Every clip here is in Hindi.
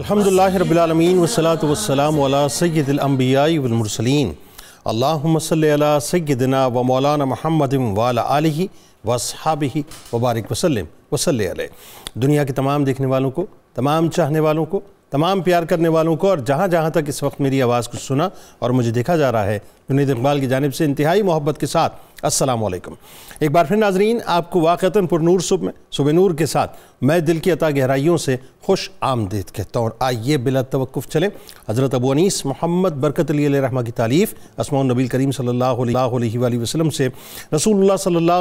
अलहमदिल्लाबीआलमीन वसलात वसलाम सैदम्बियामरसलिन अल्लामसल सैदना व मौलाना महमद वाल वसहाबी वबारक वसलम वसल दुनिया के तमाम देखने वालों को तमाम चाहने वालों को तमाम प्यार करने वालों को और जहाँ जहाँ तक इस वक्त मेरी आवाज़ को सुना और मुझे देखा जा रहा है जुनीद इकबाल की जानब से इंतहाई मोहब्बत के साथ असलकम एक बार फिर नाजरीन आपको वाक़ता पुरनूर सुबह सुबह नूर के साथ मैं दिल की अता गहराइयों से खुश आमदीद कहता हूँ और आइए बिला तवक़ चलें हज़रत अबू अनीस मोहम्मद बरकत अली रहमा की तारीफ़ असमान नबी करीम सल्ला वसलम से रसूल सल्ला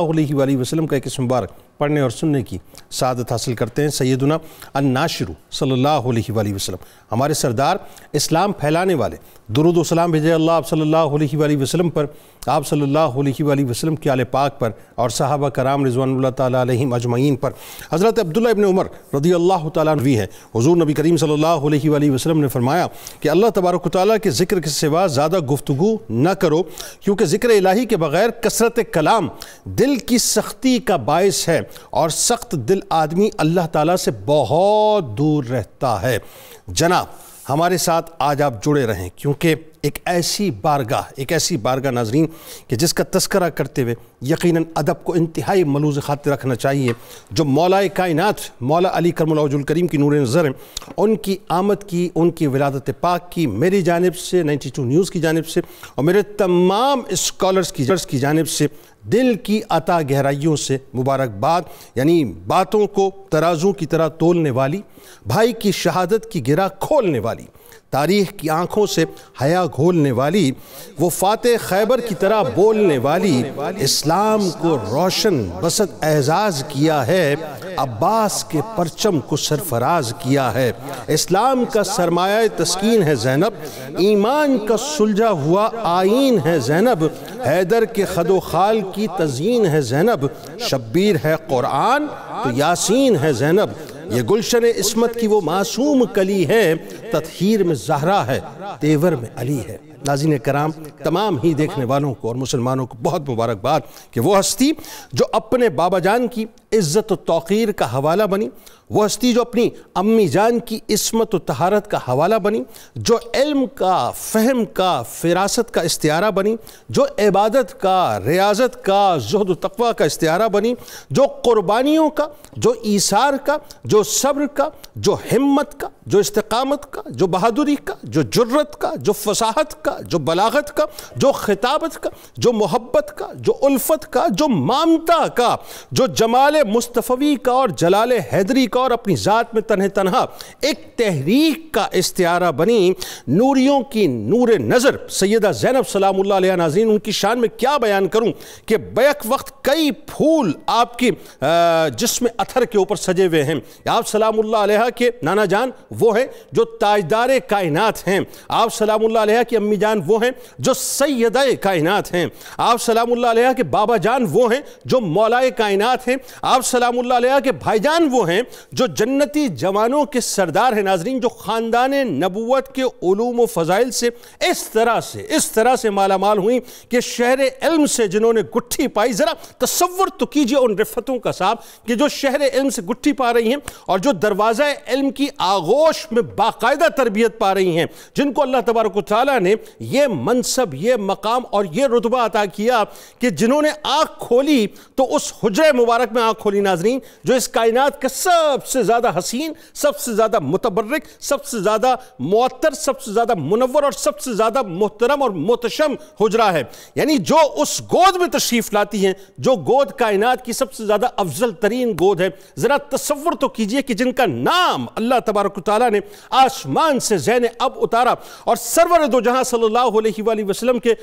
वसलम का एक मुबारक पढ़ने और सुनने की सदत हासिल करते हैं सैदुना अन्नाशरू सल्ला वसलम हमारे सरदार इस्लाम फैलाने वाले दुरुद सलाम भेजे अल्लाह आप सल्ला वसलम पर आप सल्ला वसलम के आले पाक पर और साहबा कराम रिजवान तम अजमैन पर हज़रत अब्दुल्ला इबन उमर रदी अल्लाह तवी है हजूर नबी करीम सल्ला वसलम ने फरमाया कि अल्लाह तबारक ताली के ज़िक्र के सिवा ज़्यादा गुफ्तु न करो क्योंकि ज़िक्र इलाही के बग़ैर कसरत कलाम दिल की सख्ती का बायस है और सख्त दिल आदमी अल्लाह ताली से बहुत दूर रहता है जनाब हमारे साथ आज आप जुड़े रहें क्योंकि एक ऐसी बारगाह एक ऐसी बारगाह नाजरीन कि जिसका तस्करा करते हुए यकीन अदब को इंतहाई मलूज खातिर रखना चाहिए जो मौलाए कायनात मौला अली करमलाजुल करीम की नूर नज़र उनकी आमद की उनकी विलादत पाक की मेरी जानब से नाइन्टी टू न्यूज़ की जानब से और मेरे तमाम इस्कॉलर्स की की जानब से दिल की अता गहराइयों से मुबारकबाद यानी बातों को तराजों की तरह तोलने वाली भाई की शहादत की गिरा खोलने वाली तारीख की आंखों से हया घोलने वाली वो फातह खैबर की तरह बोलने वाली इस्लाम को रोशन बसत एजाज किया है अब्बास के परचम को सरफराज किया है इस्लाम का सरमाया तस्कीन है जैनब ईमान का सुलझा हुआ आइन है जैनब हैदर के खदो खाल की तजीन है जैनब शब्बीर है कुरान तो यासीन है जैनब ये गुलशन इसमत की वो मासूम कली है तथहीर में जहरा है तेवर में अली है नाजीन कराम तमाम ही देखने वालों को और मुसलमानों को बहुत मुबारकबाद कि वो हस्ती जो अपने बाबा जान की इज़्ज़त तो़ीर का हवाला बनी वो हस्ती जो अपनी अम्मी जान की इसमत तहारत का हवाला बनी जो इल्म का फ़हम का फिरासत का इस्तियारा बनी जो इबादत का रियाजत का जहद तकवा का इस्तियारा बनी जो क़ुरबानियों का जो ईसार का जो सब्र का जो हिम्मत का जो इस्तकामत का जो बहादुरी का जो जुर्रत का जो फसाहत का का जो बलागत का जो खिताबत का जो मोहब्बत का जो उल्फत का जो मामता का जो जमाल मुस्तफ़ी का और जलाल हैदरी का और अपनी ज़ात में तनह तनहा एक तहरीक का इस्तारा बनी नूरियों की नूर नज़र सैदा जैनब सलाम नाजीन उनकी शान में क्या बयान करूँ कि बैक वक्त कई फूल आपकी जिसम अथर के ऊपर सजे हुए हैं आप सलाम के नाना जान वो हैं जो ताजदार कायनात हैं आप सलाम की अम्मी अम्मी जान वो हैं जो सैद कायनात हैं आप सलाम के बाबा जान वो हैं जो मौलाए कायनात हैं आप सलाम के भाईजान वो हैं जो जन्नती जवानों के सरदार हैं नाजरीन जो ख़ानदान नबूत के ूम फ़ज़ाइल से इस तरह से इस तरह से मालामाल हुई कि शहर इल्म से जिन्होंने गुट्ठी पाई ज़रा तस्वर तो कीजिए उन रिफतों का साहब कि जो शहर इल्म से गुट्ठी पा रही हैं और जो दरवाज़ा इल्म की आगोश में बाकायदा तरबियत पा रही हैं जिनको अल्लाह तबारक ताली ने ये मनसब ये मकाम और ये रुतबा अता किया कि जिन्होंने आँख खोली तो उस हजर मुबारक में आँख खोली नाजरीन जो इस कायनात का सबसे ज़्यादा हसीन सबसे ज़्यादा मुतबर्रिक सबसे ज़्यादा मअतर सबसे ज़्यादा मुनवर और सबसे ज़्यादा मोहतरम और मोहतशम हजरा है यानी जो उस गोद में तशरीफ़ लाती हैं जो गोद कायनात की सबसे ज़्यादा अफजल तरीन गोद है ज़रा तस्वुर तो कीजिए कि जिनका नाम अल्लाह तबारक ताली ने आसमान से जैन अब उतारा और सरवर दो जहाँ सल्लल्लाहु अलैहि वसल्लम के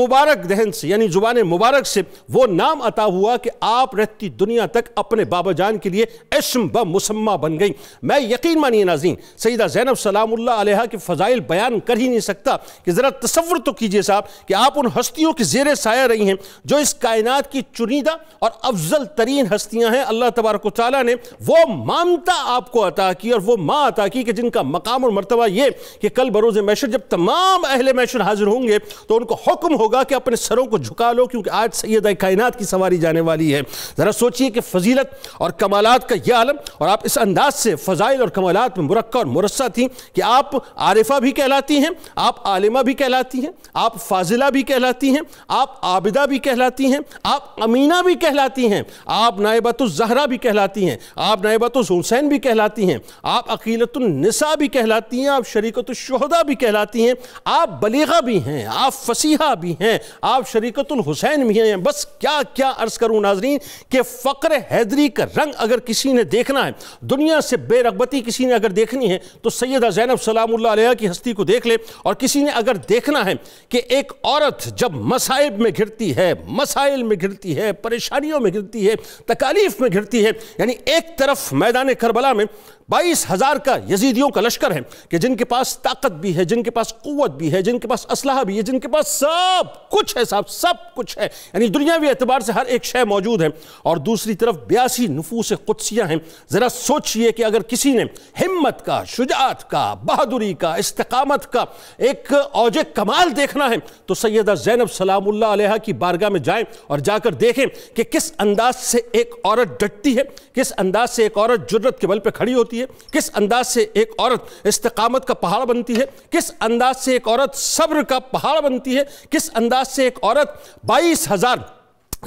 मुबारक दहन से यानी ज़ुबान मुबारक से वो नाम अता हुआ कि आप रहती दुनिया तक अपने बाबा जान के लिए इसम ब मुसम्मा बन गई मैं यकीन मानिए नाजीन सईदा जैनब सलाम्ला के फ़जाइल बयान कर ही नहीं सकता कि ज़रा तस्वर तो कीजिए साहब कि आप उन हस्तियों के जेर साया रही हैं जो इस कायनात की चुनिंदा और अफजल तरीन हस्तियाँ हैं अल्लाह तबारक ताली ने वो मामता आपको अता की और वो माँ अता की कि जिनका मकाम और मरतबा ये कि कल बरोज़ मैशर जब तमाम अहल पहले मैशर हाजिर होंगे तो उनको हुक्म होगा कि अपने सरों को झुका लो क्योंकि आज सैद कायनात की सवारी जाने वाली है ज़रा सोचिए कि फजीलत और कमालत का यह आलम और आप इस अंदाज से फ़जाइल और कमालत में मुरक् और मुरसा थी कि आप आरिफा भी कहलाती हैं आप आलिमा भी कहलाती हैं आप फाजिला भी कहलाती हैं आप आबिदा भी कहलाती हैं आप अमीना भी कहलाती हैं आप नायबतुलजहरा भी कहलाती हैं आप नायबतुलहुसैन भी कहलाती हैं आप अकीलतुलनसा भी कहलाती हैं आप शरीकतुलशहदा भी कहलाती हैं आप बलीगा भी हैं आप फसीहा भी हैं आप शरीकतुल हुसैन भी हैं बस क्या क्या अर्ज़ करूँ नाजरीन कि फ़क्र हैदरी का रंग अगर किसी ने देखना है दुनिया से बेरगबती किसी ने अगर देखनी है तो सैदा जैनब सलाम की हस्ती को देख ले और किसी ने अगर देखना है कि एक औरत जब मसाइब में घिरती है मसाइल में घिरती है परेशानियों में घिरती है तकालीफ में घिरती है यानी एक तरफ मैदान करबला में बाईस हज़ार का यजीदियों का लश्कर है कि जिनके पास ताकत भी है जिनके पास क़वत भी है जिनके पास असलाह भी है जिनके पास सब कुछ है साहब सब कुछ है यानी दुनियावी एतबार से हर एक शय मौजूद है और दूसरी तरफ बयासी नफूस कुदसियाँ हैं ज़रा सोचिए कि अगर किसी ने हिम्मत का शुजात का बहादुरी का इस्तकामत का एक औज कमाल देखना है तो सैदा जैनब सलाम्ला की बारगाह में जाए और जाकर देखें कि किस अंदाज से एक औरत डटती है किस अंदाज से एक औरत जरूरत के बल पर खड़ी होती है है किस अंदाज से एक औरत इस्तकामत का पहाड़ बनती है किस अंदाज से एक औरत सब्र का पहाड़ बनती है किस अंदाज से एक औरत बाईस हज़ार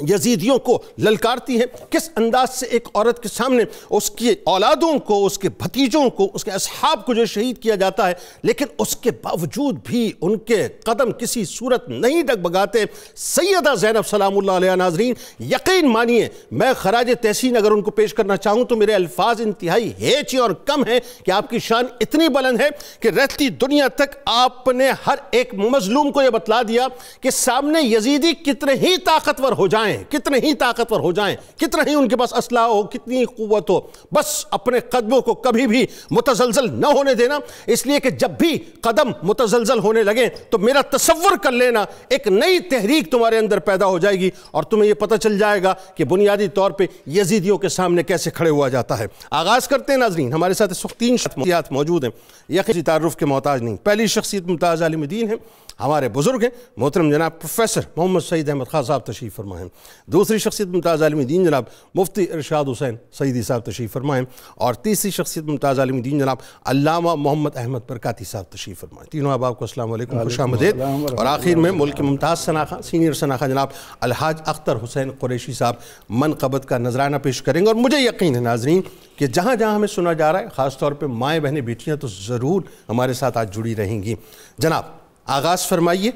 यजीदियों को ललकारती है किस अंदाज से एक औरत के सामने उसकी औलादों को उसके भतीजों को उसके असहाब को जो शहीद किया जाता है लेकिन उसके बावजूद भी उनके कदम किसी सूरत नहीं डगबगाते सैदा जैनब सलाम नाजरीन यकीन मानिए मैं खराज तहसीन अगर उनको पेश करना चाहूँ तो मेरे अल्फाज इंतहाई हेची और कम है कि आपकी शान इतनी बुलंद है कि रहती दुनिया तक आपने हर एक मजलूम को यह बतला दिया कि सामने यजीदी कितने ही ताकतवर हो जाए जाएं कितने ही ताकतवर हो जाएं कितने ही उनके पास असला हो कितनी ही क़वत हो बस अपने कदमों को कभी भी मुतजलजल न होने देना इसलिए कि जब भी कदम मुतजलजल होने लगे तो मेरा तस्वर कर लेना एक नई तहरीक तुम्हारे अंदर पैदा हो जाएगी और तुम्हें यह पता चल जाएगा कि बुनियादी तौर पर यजीदियों के सामने कैसे खड़े हुआ जाता है आगाज़ करते हैं नाजरीन हमारे साथ इस वक्त तीन शख्सियात मौजूद हैं यकीन तारफ़ के मोहताज नहीं पहली शख्सियत मुमताज़ आलमदीन है हमारे बुजुर्ग हैं मोहतरम जनाब प्रोफेसर मोहम्मद सईद अहमद खान साहब तशरीफ़ फरमाएँ दूसरी शख्सियत मुमताज़ आलमी दीन जनाब मुफ्ती इरशाद हुसैन सईदी साहब तशरीफ़ फरमाएँ और तीसरी शख्सियत मुमताज़ आलमी दीन जनाब अलामा मोहम्मद अहमद बरकाती साहब तशरीफ़ फरमाएँ तीनों अब आपको असल खुश आमदेद और आखिर में मुल्क मुमताज़ शनाखा सीनियर शनाख़ा जनाब अलहाज अख्तर हुसैन कुरेशी साहब मन कबत का नजराना पेश करेंगे और मुझे यकीन है नाजरीन कि जहाँ जहाँ हमें सुना जा रहा है ख़ास तौर पर माएँ बहनें बेटियाँ तो ज़रूर हमारे साथ आज जुड़ी रहेंगी जनाब आगाज़ फरमाइए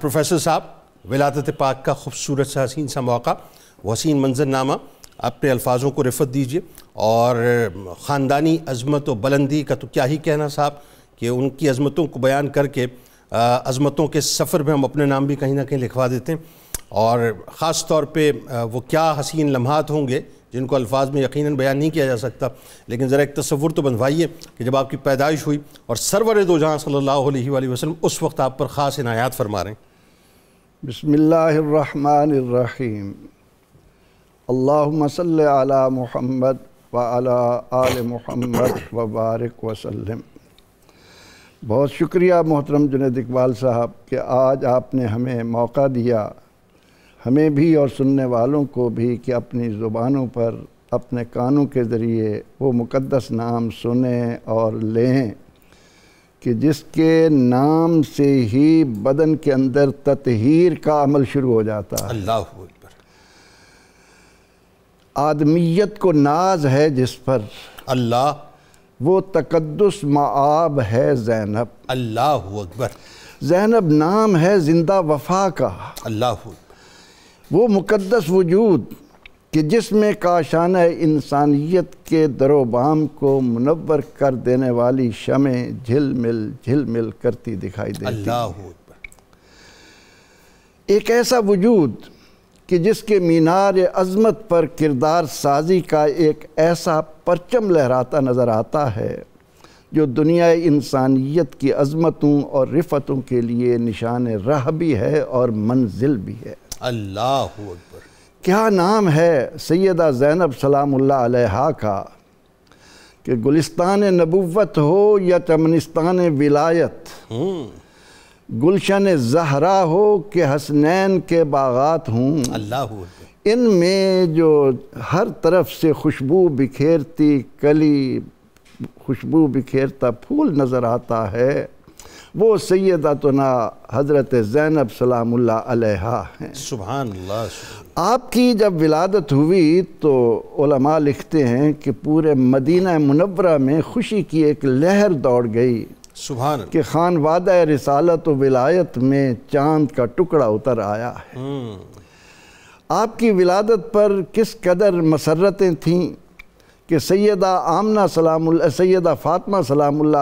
प्रोफेसर साहब विलादत पाक का खूबसूरत सा हसीन सा मौका वसीन मंजरनामा अपने अल्फाजों को रिफत दीजिए और ख़ानदानी अजमत व बुलंदी का तो क्या ही कहना साहब कि उनकी अजमतों को बयान करके अजमतों के सफ़र में हम अपने नाम भी कहीं ना कहीं लिखवा देते हैं और ख़ास तौर पर वो क्या हसीन लम्हात होंगे जिनको अल्फाज में यकीन बयान नहीं किया जा सकता लेकिन ज़रा एक तस्वुर तो बनवाइए कि जब आपकी पैदाइश हुई और सरवर दो जहाँ सल्ला वसलम उस वक्त आप पर ख़ास इनायात फरमा रहे हैं बसमीम अल्लाम सल महमद आल महमद वबारक वसलम बहुत शुक्रिया मोहतरम जुनेद इकबाल साहब कि आज आपने हमें मौका दिया हमें भी और सुनने वालों को भी कि अपनी ज़ुबानों पर अपने कानों के ज़रिए वो मुक़दस नाम सुने और लें कि जिसके नाम से ही बदन के अंदर ततहीर का अमल शुरू हो जाता है अल्लाह आदमियत को नाज है जिस पर अल्लाह वो तकदस मआब है जैनब अल्लाह अकबर जैनब नाम है ज़िंदा वफा का अल्लाह वो मुकद्दस वजूद कि जिसमें काशान इंसानियत के दरोबाम को मुनवर कर देने वाली शमें झिल झिलमिल करती दिखाई देती अल्लाह एक ऐसा वजूद कि जिसके मीनार अजमत पर किरदार साजी का एक ऐसा परचम लहराता नज़र आता है जो दुनिया इंसानियत की अजमतों और रिफतों के लिए निशान राह भी है और मंजिल भी है अल्लाह अकबर क्या नाम है सैदा ज़ैनब सलाम का कि गुलिस्तान नबूवत हो या चमनिस्तान विलायत हम्म। गुलशन जहरा हो कि हसनैन के बागात हूँ अल्लाह इन में जो हर तरफ से खुशबू बिखेरती कली खुशबू बिखेरता फूल नज़र आता है वो सैदातना हज़रत ज़ैनब सलामुल्ला हैं सुबहानल्ला आपकी जब विलादत हुई तो लिखते हैं कि पूरे मदीना मुनवरा में खुशी की एक लहर दौड़ गई सुबहान के खान वाद रसालत विलायत में चांद का टुकड़ा उतर आया है हम्म। आपकी विलादत पर किस कदर मसरतें थीं कि सैदा आमना सलाम सैदा फ़ातमा सलाम्ल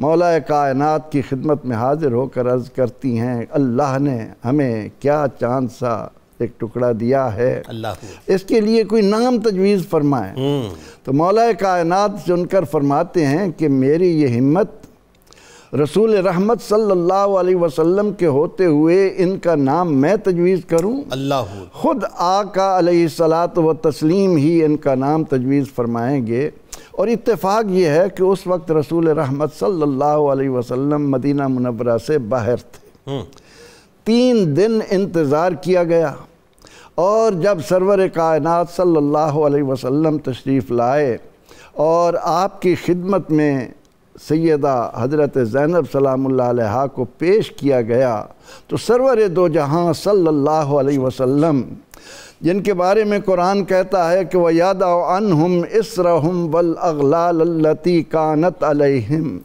मौला कायनात की खिदमत में हाजिर होकर अर्ज़ करती हैं अल्लाह ने हमें क्या चांद सा एक टुकड़ा दिया है अल्लाह इसके लिए कोई नाम तजवीज़ फरमाए हम्म। तो मौला कायनात सुनकर फरमाते हैं कि मेरी ये हिम्मत रसूल रहमत सल्लल्लाहु अलैहि वसल्लम के होते हुए इनका नाम मैं तजवीज़ करूँ अल्लाह ख़ुद आका सलात व तस्लीम ही इनका नाम तजवीज़ फ़रमाएंगे और इत्तेफाक ये है कि उस वक्त रसूल रहमत सल्लल्लाहु अलैहि वसल्लम मदीना मुनवरा से बाहर थे हम्म। तीन दिन इंतज़ार किया गया और जब सरवर कायनात सल्लल्लाहु अलैहि वसल्लम तशरीफ़ लाए और आपकी खिदमत में सैदा हज़रत ज़ैनब सलामुल्लाहा को पेश किया गया तो सरवर दो जहाँ सल्लल्लाहु अलैहि वसल्लम जिनके बारे में कुरान कहता है कि वह याद अन हम इस हम वल अगलालती कानत अलहम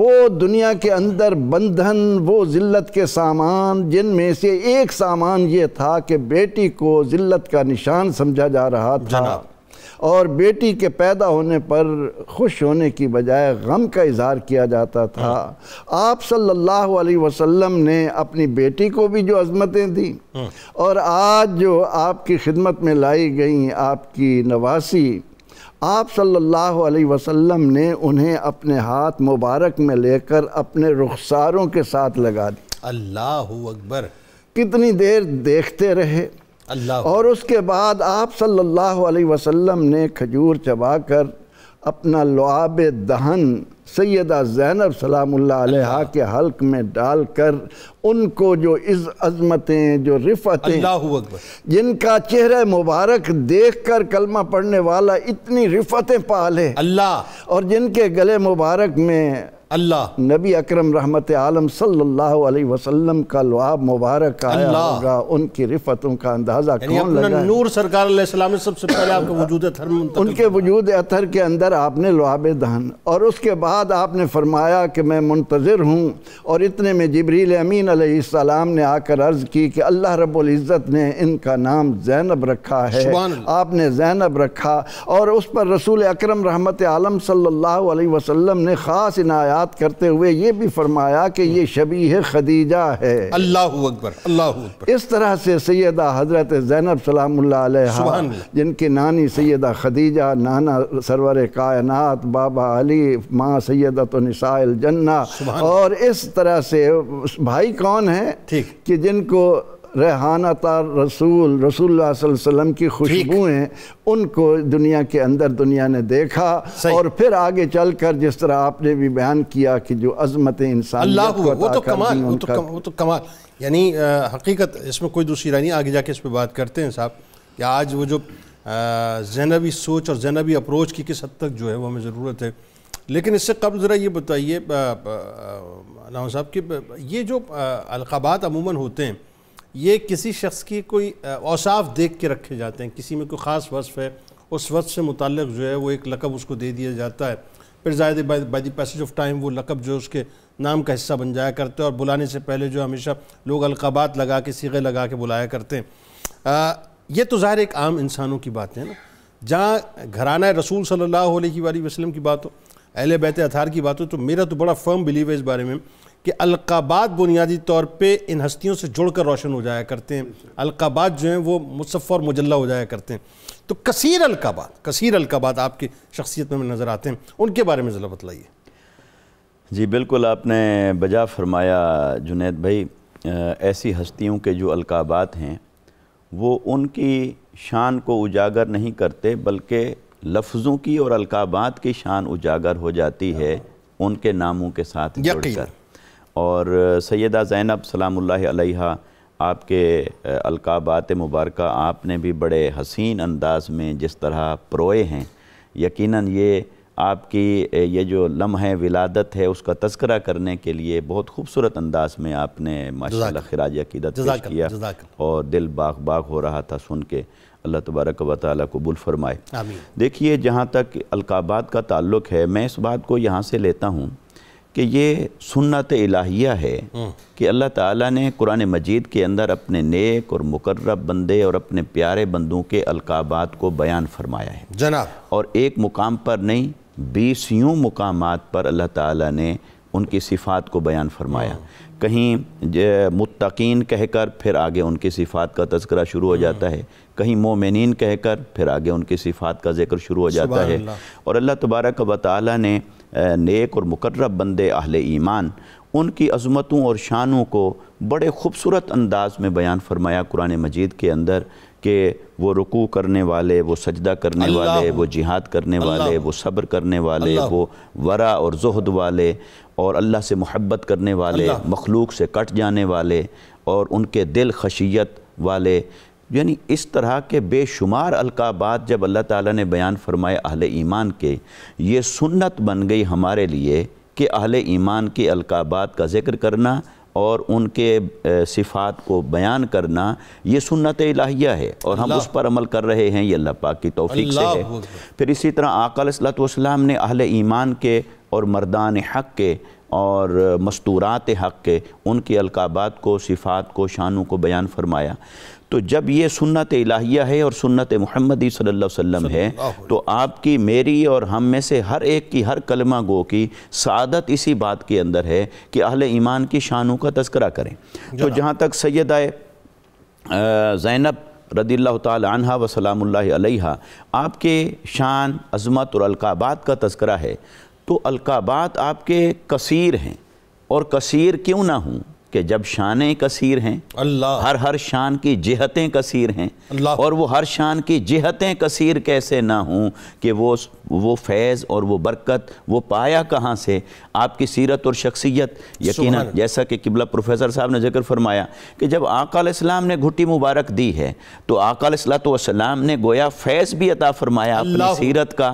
वो दुनिया के अंदर बंधन वो ज़िल्त के सामान जिन में से एक सामान ये था कि बेटी को ज़िल्त का निशान समझा जा रहा था और बेटी के पैदा होने पर खुश होने की बजाय गम का इजहार किया जाता था आप सल्लल्लाहु अलैहि वसल्लम ने अपनी बेटी को भी जो अजमतें दी और आज जो आपकी खिदमत में लाई गई आपकी नवासी आप सल्लल्लाहु अलैहि वसल्लम ने उन्हें अपने हाथ मुबारक में लेकर अपने रुखसारों के साथ लगा दी अल्लाह अकबर कितनी देर देखते रहे और उसके बाद आप सल्लल्लाहु अलैहि वसल्लम ने खजूर चबाकर अपना लुआब दहन सैदा ज़ैनब सलाम्ला के हल्क में डालकर उनको जो इस अजमतें जो रिफ़तें जिनका चेहरा मुबारक देख कर कलमा पढ़ने वाला इतनी रिफ़तें पाले अल्लाह और जिनके गले मुबारक में अल्लाह नबी अकरम रहमत आलम सल्लल्लाहु अलैहि वसल्लम का लुआब मुबारक आया उनकी रिफतों का अंदाज़ा कौन लगा नूर सरकार सबसे पहले वजूद उनके वजूद अतर के अंदर आपने लुआब दहन और उसके बाद बाद आपने फरमाया कि मैं मुंतज़र हूँ और इतने में जबरील अमीन सलाम ने आकर अर्ज़ की कि अल्लाह रब्ज़त ने इनका नाम ज़ैनब रखा है आपने ज़ैनब रखा और उस पर रसूल अक्रम रहमत आलम सल्लल्लाहु अलैहि वसल्लम ने ख़ास इनायात करते हुए ये भी फरमाया कि ये शबी खदीजा है अल्लाह अकबर अल्लाह इस तरह से सैदा हज़रत ज़ैनब सलाम जिनकी नानी सैदा खदीजा नाना सरवर कायनात बाबा अली माँ सैदत निसाइल जन्ना और इस तरह से भाई कौन है ठीक कि जिनको रेहानत रसूल रसूल वसम की खुशबुएँ उनको दुनिया के अंदर दुनिया ने देखा और फिर आगे चल कर जिस तरह आपने भी बयान किया कि जो अजमत इंसान तो वो तो कमाल वो तो, कम, वो तो कमाल यानी आ, हकीकत इसमें कोई दूसरी राय नहीं आगे जाके इस पर बात करते हैं साहब कि आज वो जो जैनबी सोच और जैनबी अप्रोच की किस हद तक जो है वो हमें ज़रूरत है लेकिन इससे कब ज़रा ये बताइए नाव साहब कि ये जो अलकाबात अमूमन होते हैं ये किसी शख्स की कोई औसाफ देख के रखे जाते हैं किसी में कोई ख़ास वसफ़ है उस वस से मुतल जो है वो एक लकब उसको दे दिया जाता है फिर जायद by the passage of time वो लकब जो उसके नाम का हिस्सा बन जाया करते हैं और बुलाने से पहले जो हमेशा लोग अलकाबात लगा के सीगे लगा के बुलाया करते हैं ये तो ज़ाहिर एक आम इंसानों की बात है ना जहाँ घराना रसूल सल्ला वसलम की बात हो अहल बैत अथार की बात हो तो मेरा तो बड़ा फर्म बिलीव है इस बारे में कि अलकाबाद बुनियादी तौर पे इन हस्तियों से जुड़कर रोशन हो जाया करते हैं अलकाबाद जो हैं वो मुसफ़ और मुजल्ला हो जाया करते हैं तो कसीर अलकाबाद कसीर अलकाबाद आपकी शख्सियत में नज़र आते हैं उनके बारे में ज़रा बतलाइए जी बिल्कुल आपने बजा फरमाया जुनेद भाई ऐसी हस्तियों के जो अलकाबात हैं वो उनकी शान को उजागर नहीं करते बल्कि लफ्ज़ों की और अलकाबात की शान उजागर हो जाती है उनके नामों के साथ जुड़कर और सैदा ज़ैनब सलाम आपके अलकाबात मुबारक आपने भी बड़े हसीन अंदाज में जिस तरह प्रोए हैं यकीनन ये आपकी ये जो लम्हे विलादत है उसका तस्करा करने के लिए बहुत खूबसूरत अंदाज में आपने माशा खराज अकीदत किया और दिल बाग बाग हो रहा था सुन के अल्लाह तबारक व ताली फरमाए देखिए जहाँ तक अलकाबाद का ताल्लुक है मैं इस बात को यहाँ से लेता हूँ कि ये सुन्नत इलाहिया है हम्म। कि अल्लाह ताला ने कुरान मजीद के अंदर अपने नेक और मुकर्रब बंदे और अपने प्यारे बंदों के अलकाबात को बयान फरमाया है जनाब और एक मुकाम पर नहीं बीसियों मुकाम पर अल्लाह ताला ने उनकी सिफ़ात को बयान फरमाया कहीं मुतकीन कहकर फिर आगे उनकी सिफ़ात का तस्करा हम्म। शुरू हो जाता है कहीं मोमिन कहकर फिर आगे उनकी सिफ़ात का जिक्र शुरू हो जाता है और अल्लाह तबारक व ताली ने नेक और मुकर्रब बंदे अहल ईमान उनकी अजमतों और शानों को बड़े खूबसूरत अंदाज में बयान फरमाया कुरान मजीद के अंदर कि वो रुकू करने वाले वो सजदा करने वाले वो जिहाद करने वाले वो सब्र करने वाले वो वरा और जहद वाले और अल्लाह से मोहब्बत करने वाले मखलूक से कट जाने वाले और उनके दिल खशियत वाले यानी इस तरह के बेशुमार अलकाबात जब अल्लाह ताला ने बयान फरमाए अहले ईमान के ये सुन्नत बन गई हमारे लिए कि अहले ईमान के अलकाबात का जिक्र करना और उनके सिफात को बयान करना ये सुन्नत इलाहिया है और हम उस पर अमल कर रहे हैं ये अल्लाह पाक की तोफ़ी से है फिर इसी तरह आकलसलाम ने अहल ईमान के और मर्दान हक के और मस्तूरात हक के उनके अलकाबात को सिफात को शानों को बयान फरमाया तो जब ये सुन्नत इलाहिया है और सुन्नत महमदी सल्ला वसम है तो आपकी मेरी और हम में से हर एक की हर कलमा गो की सदत इसी बात के अंदर है कि अहल ईमान की शानों का तस्करा करें तो जहाँ तक सैद आए जैनब रदी तहा वसलाम आपके शान अजमत और अलकाबात का तस्करा है तो अलकाबात आपके कसीर हैं और कसीर क्यों ना हूँ कि जब शान कसीर हैं अल्लाह हर हर शान की जिहतें कसीर हैं अल्लाह और वो हर शान की जिहतें कसीर कैसे ना हों कि वो वो फैज़ और वो बरकत वो पाया कहाँ से आपकी सीरत और शख्सियत यकीन जैसा कि किबला प्रोफेसर साहब ने जिक्र फरमाया कि जब आकाम ने घुटी मुबारक दी है तो आकाम ने गोया फैज़ भी अता फरमाया अपनी सीरत का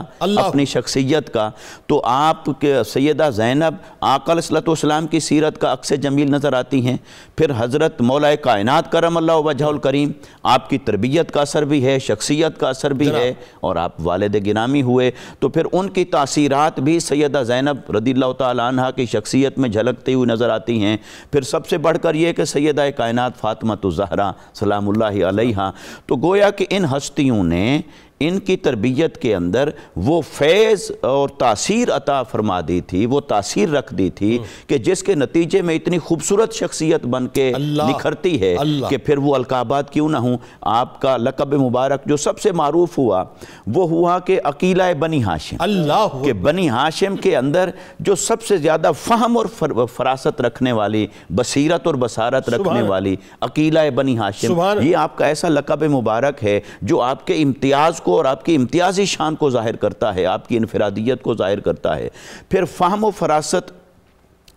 अपनी शख्सियत का तो आप सैदा जैनब आकाम की सीरत का अक्सर जमील नज़र आता जाती हैं फिर हज़रत मौला कायनात करम अल्लाह वजहुल करीम आपकी तरबियत का असर भी है शख्सियत का असर भी है और आप वालद गिरामी हुए तो फिर उनकी तासीरात भी सैदा ज़ैनब रदी तह की शख्सियत में झलकती हुई नज़र आती हैं फिर सबसे बढ़ कर ये कि सैदा कायनत फ़ातमत ज़हरा सलाम तो गोया कि इन हस्तियों ने इनकी तरबियत के अंदर वो फैज़ और तासीर अता फरमा दी थी वो तासीर रख दी थी हम्म। कि जिसके नतीजे में इतनी खूबसूरत शख्सियत बन के निखरती है कि फिर वो अलकाबाद क्यों ना हो आपका लकब मुबारक जो सबसे मरूफ हुआ वो हुआ कि अकीला बनी हाशिम अल्लाह के बनी हाशिम के अंदर जो सबसे ज़्यादा फ़हम और फर, फरासत रखने वाली बसीरत और बसारत रखने वाली अकीला बनी हाशिम ये आपका ऐसा लकब मुबारक है जो आपके इम्तियाज़ को और आपकी इम्तियाजी शान को ज़ाहिर करता है आपकी इनफरादियत को ज़ाहिर करता है फिर फाहम व फरासत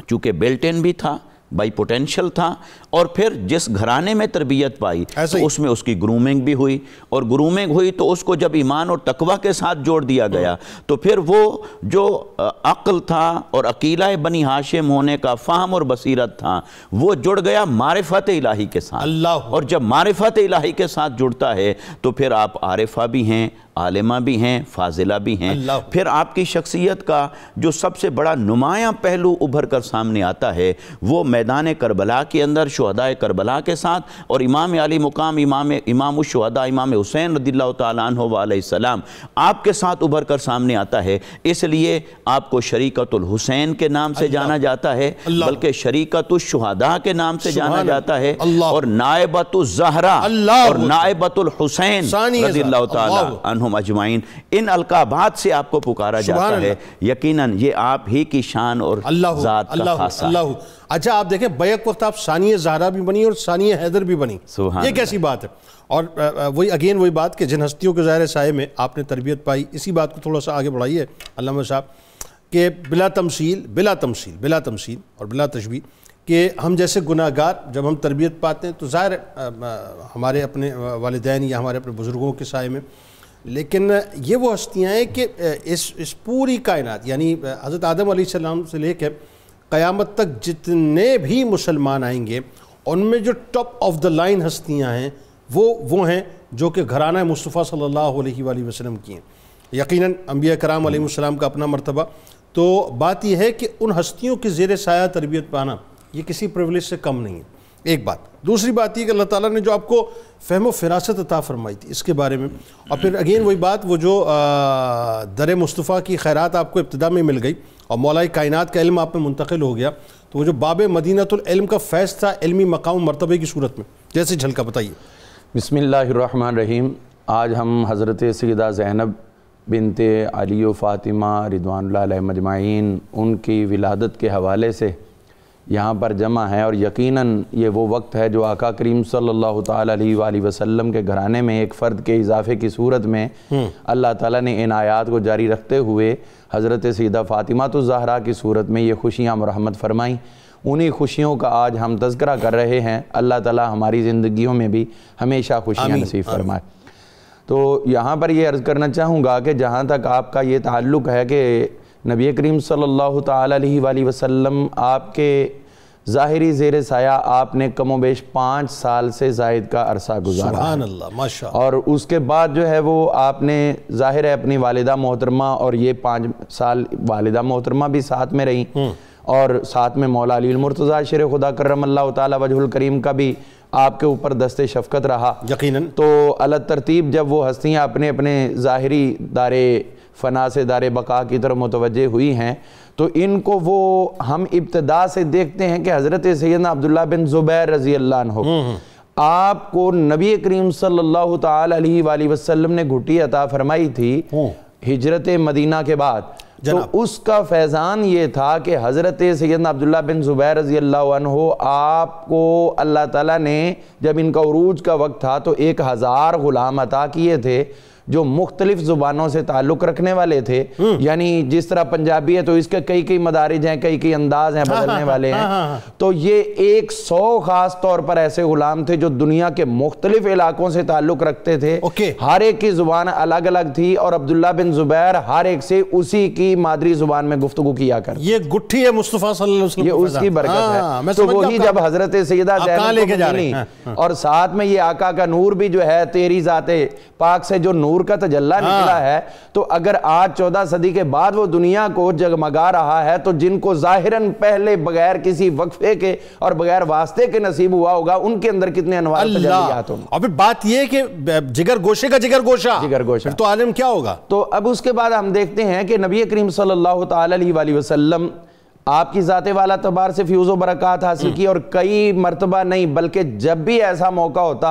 चूँकि बेल्टेन भी था बाई पोटेंशियल था और फिर जिस घराने में तरबियत पाई तो उसमें उसकी ग्रूमिंग भी हुई और ग्रूमिंग हुई तो उसको जब ईमान और तकवा के साथ जोड़ दिया हम्म। गया तो फिर वो जो अक्ल था और अकीला बनी हाशिम होने का फ़ाहम और बसीरत था वो जुड़ गया मारफत इलाही के साथ और जब मारफत इलाही के साथ जुड़ता है तो फिर आप आरफा भी हैं आलिमा भी हैं फाजिला भी हैं फिर आपकी शख्सियत का जो सबसे बड़ा नुमाया पहलू उभर कर सामने आता है वो मैदान करबला के अंदर शहदाय करबला के साथ और इमाम अली मुकाम इमाम इमाम शहदा इमाम हुसैन रदील्ला आपके साथ उभर कर सामने आता है इसलिए आपको शरीकतुल हुसैन के नाम से जाना जाता है बल्कि शरीकत शहदा के नाम से जाना जाता है और नायबत जहरा और नायबत हुसैन रजील्ला हम अजमाइन इन अलकाबात से आपको पुकारा जाता है यकीनन ये आप ही की शान और अल्लाह अल्लाह अल्लाह अच्छा आप देखें बैक वक्त आप सानिया जहरा भी बनी और सानिया हैदर भी बनी ये कैसी बात है और वही अगेन वही बात कि जिन हस्तियों के ज़ाहिर साय में आपने तरबियत पाई इसी बात को थोड़ा सा आगे बढ़ाइए अलामा साहब के बिला तमसील बिला तमसील बिला तमसील और बिला तशबी कि हम जैसे गुनागार जब हम तरबियत पाते हैं तो ज़ाहिर हमारे अपने वालदेन या हमारे अपने बुज़ुर्गों के साय में लेकिन ये वो हस्तियाँ हैं कि इस इस पूरी कायनात यानी हज़रत आदम सलाम से लेकर क़यामत तक जितने भी मुसलमान आएंगे उनमें जो टॉप ऑफ द लाइन हस्तियाँ हैं वो वो हैं जो कि घराना मुस्तफ़ा सल्लल्लाहु अलैहि वसल्लम की हैं यकीनन अम्बिया कराम का अपना मरतबा तो बात यह है कि उन हस्तियों के जेर साया तरबियत पाना ये किसी प्रिवलेज से कम नहीं है एक बात दूसरी बात यह कि अल्लाह ताला ने जो आपको फहमो फिरासत अता फरमाई थी इसके बारे में और फिर अगेन वही बात वो जो दर मुस्तफ़ा की खैरात आपको इब्तदा में मिल गई और मौलाई कायनात का इल्म आप में मुंतकिल हो गया तो वो जो बाब मदीनतम का फैज़ था इलमी मकाम मरतबे की सूरत में जैसे झलका बताइए बसमिल्लर रहीम आज हम हज़रत सदा जैनब बिनते अली फ़ातिमा रिदवान मजमाइन उनकी विलादत के हवाले से यहाँ पर जमा है और यकीनन ये वो वक्त है जो आका करीम सल्लल्लाहु अलैहि वसल्लम के घराने में एक फ़र्द के इजाफे की सूरत में हम्म। अल्लाह ताला ने इन आयात को जारी रखते हुए हज़रत सीधा फ़ातिमा तो जहरा की सूरत में ये खुशियाँ मरहमत फ़रमाईं उन्हीं खुशियों का आज हम तस्करा कर रहे हैं अल्लाह ताला हमारी ज़िंदगियों में भी हमेशा खुशियाँ नसीब फरमाए तो यहाँ पर यह अर्ज़ करना चाहूँगा कि जहाँ तक आपका ये ताल्लुक़ है कि नबी करीम सल्लल्लाहु अलैहि वाली वसल्लम आपके ज़ाहरी जेर साया आपने कमो बेश पाँच साल से जायद का अरसा गुजारा माशा और उसके बाद जो है वो आपने ज़ाहिर है अपनी वालदा मोहतरमा और ये पाँच साल वालदा मोहतरमा भी साथ में रहीं हम्म। और साथ में मौला अली मुर्तज़ा शेर खुदा करम अल्लाह वजहुल करीम का भी आपके ऊपर दस्ते शफकत रहा यकीनन तो अलग तरतीब जब वो हस्तियाँ अपने अपने ज़ाहरी दारे फ़ना से दार बका की तरफ मुतवजह हुई हैं तो इनको वो हम इब्तदा से देखते हैं कि हज़रत सैदना अब्दुल्ला बिन ज़ुबैर रज़ी अल्लाह हो आपको नबी करीम सल्लल्लाहु वसल्लम ने घुटी अता फरमाई थी हम्म। हिजरत मदीना के बाद तो उसका फैज़ान ये था कि हज़रत सैद अब्दुल्ला बिन ज़ुबैर रजी अल्लाह आपको अल्लाह ताला ने जब इनका उरूज का वक्त था तो एक हज़ार ग़ुलाम अता किए थे जो मुख्तलिफ जुबानों से ताल्लुक रखने वाले थे हम्म। यानी जिस तरह पंजाबी है तो इसके कई कई मदारिज हैं कई कई अंदाज हैं हाँ, हाँ, बदलने हाँ, वाले हैं तो ये एक सौ खास तौर पर ऐसे गुलाम थे जो दुनिया के मुख्तलिफ इलाकों से ताल्लुक रखते थे हर एक की जुबान अलग अलग थी और अब्दुल्ला बिन जुबैर हर एक से उसी की मादरी जुबान में गुफ्तु किया कर ये गुट्ठी है मुस्तफ़ा ये उसकी बरकत है तो वही जब हजरत सैदा और साथ में ये आका का नूर भी जो है तेरी जाते पाक से जो नूर नूर का तजल्ला हाँ। निकला है तो अगर आज चौदह सदी के बाद वो दुनिया को जगमगा रहा है तो जिनको जाहिरन पहले बगैर किसी वक्फे के और बगैर वास्ते के नसीब हुआ होगा उनके अंदर कितने अनुवाद बात यह कि जिगर गोशे का जिगर गोशा जिगर गोशा तो आलम क्या होगा तो अब उसके बाद हम देखते हैं कि नबी करीम सल्लल्लाहु अलैहि वसल्लम आपकी जाते वाला तबार तो से फ्यूज़ बरक़ात हासिल हम्म। की और कई मरतबा नहीं बल्कि जब भी ऐसा मौका होता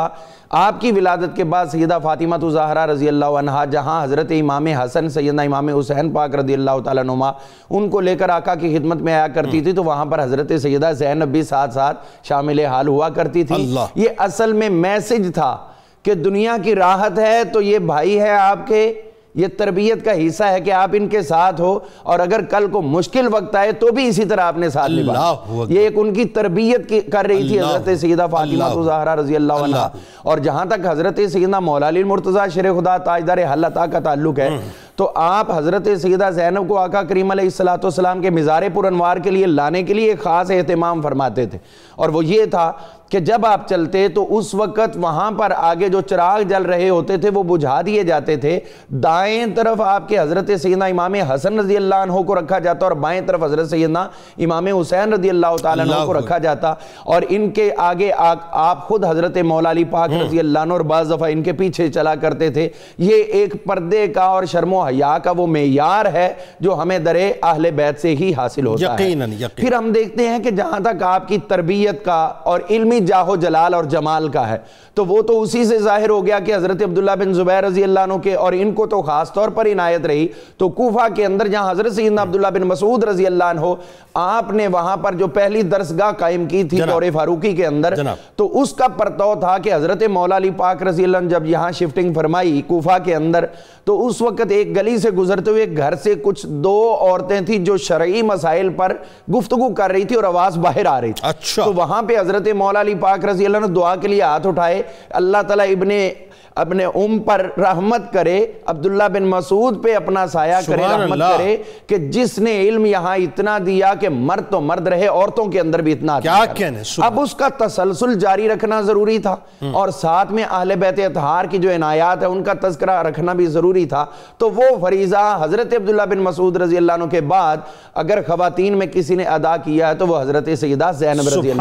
आपकी विलादत के बाद सैदा फ़ातिमा तो ज़ाहरा रज़ी अल्लाह जहाँ हज़रत इमाम हसन सैदा इमाम हुसैन पाक रजी अल्लाह तुमा उनको लेकर आका की खिदमत में आया करती हम्म। थी तो वहाँ पर हज़रत सैदा जैन अभी साथ साथ शामिल हाल हुआ करती थी ये असल में मैसेज था कि दुनिया की राहत है तो ये भाई है आपके ये तरबियत का हिस्सा है कि आप इनके साथ हो और अगर कल को मुश्किल वक्त आए तो भी इसी तरह आपने साथ निभाया ये एक उनकी तरबियत कर रही थी हजरत सैदा फातिमा तो जहरा रजी अल्लाह और जहां तक हजरत सैदा मौलानी मुर्तज़ा शेर खुदा ताजदार हल्ला का ताल्लुक है हम्म। तो आप हज़रत सैदा जैनब को आका करीम सलाम के मिज़ार पुरनवार के लिए लाने के लिए ख़ास अहतमाम फरमाते थे और वो ये था कि जब आप चलते तो उस वक़्त वहाँ पर आगे जो चिराग जल रहे होते थे वो बुझा दिए जाते थे दाएं तरफ आपके हज़रत सैदा इमाम हसन रजी अल्लाह को रखा जाता और बाएं तरफ हज़रत सैदा इमाम हुसैन रजी अल्लाह तु को रखा जाता और इनके आगे आ, आप खुद हज़रत मौलानी पाक हम्म। रजी अल्लाह और बज़ दफ़ा इनके पीछे चला करते थे ये एक पर्दे का और शर्मो हया का वो मैार है जो हमें दरे अहल बैत से ही हासिल होता है फिर हम देखते हैं कि जहाँ तक आपकी तरबियत का और इलमी ही जाहो जलाल और जमाल का है तो वो तो उसी से जाहिर हो गया कि हज़रत अब्दुल्ला बिन ज़ुबैर रजी अल्लाह के और इनको तो ख़ास तौर पर इनायत रही तो कोफा के अंदर जहाँ हज़रत सैदना अब्दुल्ला बिन मसूद रजी अल्लाह हो आपने वहाँ पर जो पहली दरसगाह कायम की थी दौरे फारूकी के अंदर तो उसका परतव था कि हज़रत मौला अली पाक रजी अल्लाह जब यहाँ शिफ्टिंग फरमाई कोफा के अंदर तो उस वक्त एक गली से गुजरते हुए घर से कुछ दो औरतें थी जो शरई मसाइल पर गुफ्तु कर रही थी और आवाज बाहर आ रही थी अच्छा तो वहां पे हजरत मौला अली पाक रजी अल्लाह ने दुआ के लिए हाथ उठाए अल्लाह तला इबन अपने उम पर रहमत करे अब्दुल्ला बिन मसूद पे अपना साया करे रहमत करे कि जिसने इल्म यहां इतना दिया कि मर्द तो मर्द रहे औरतों के अंदर भी इतना क्या कहने अब उसका तसलसल जारी रखना जरूरी था हम्म। और साथ में आहले बैत इतहार की जो इनायात है उनका तस्करा रखना भी जरूरी था तो वो फरीजा हजरत अब्दुल्ला बिन मसूद रजी अल्लाह के बाद अगर खवतिन में किसी ने अदा किया है तो वो हजरत सईदा जैनब रजी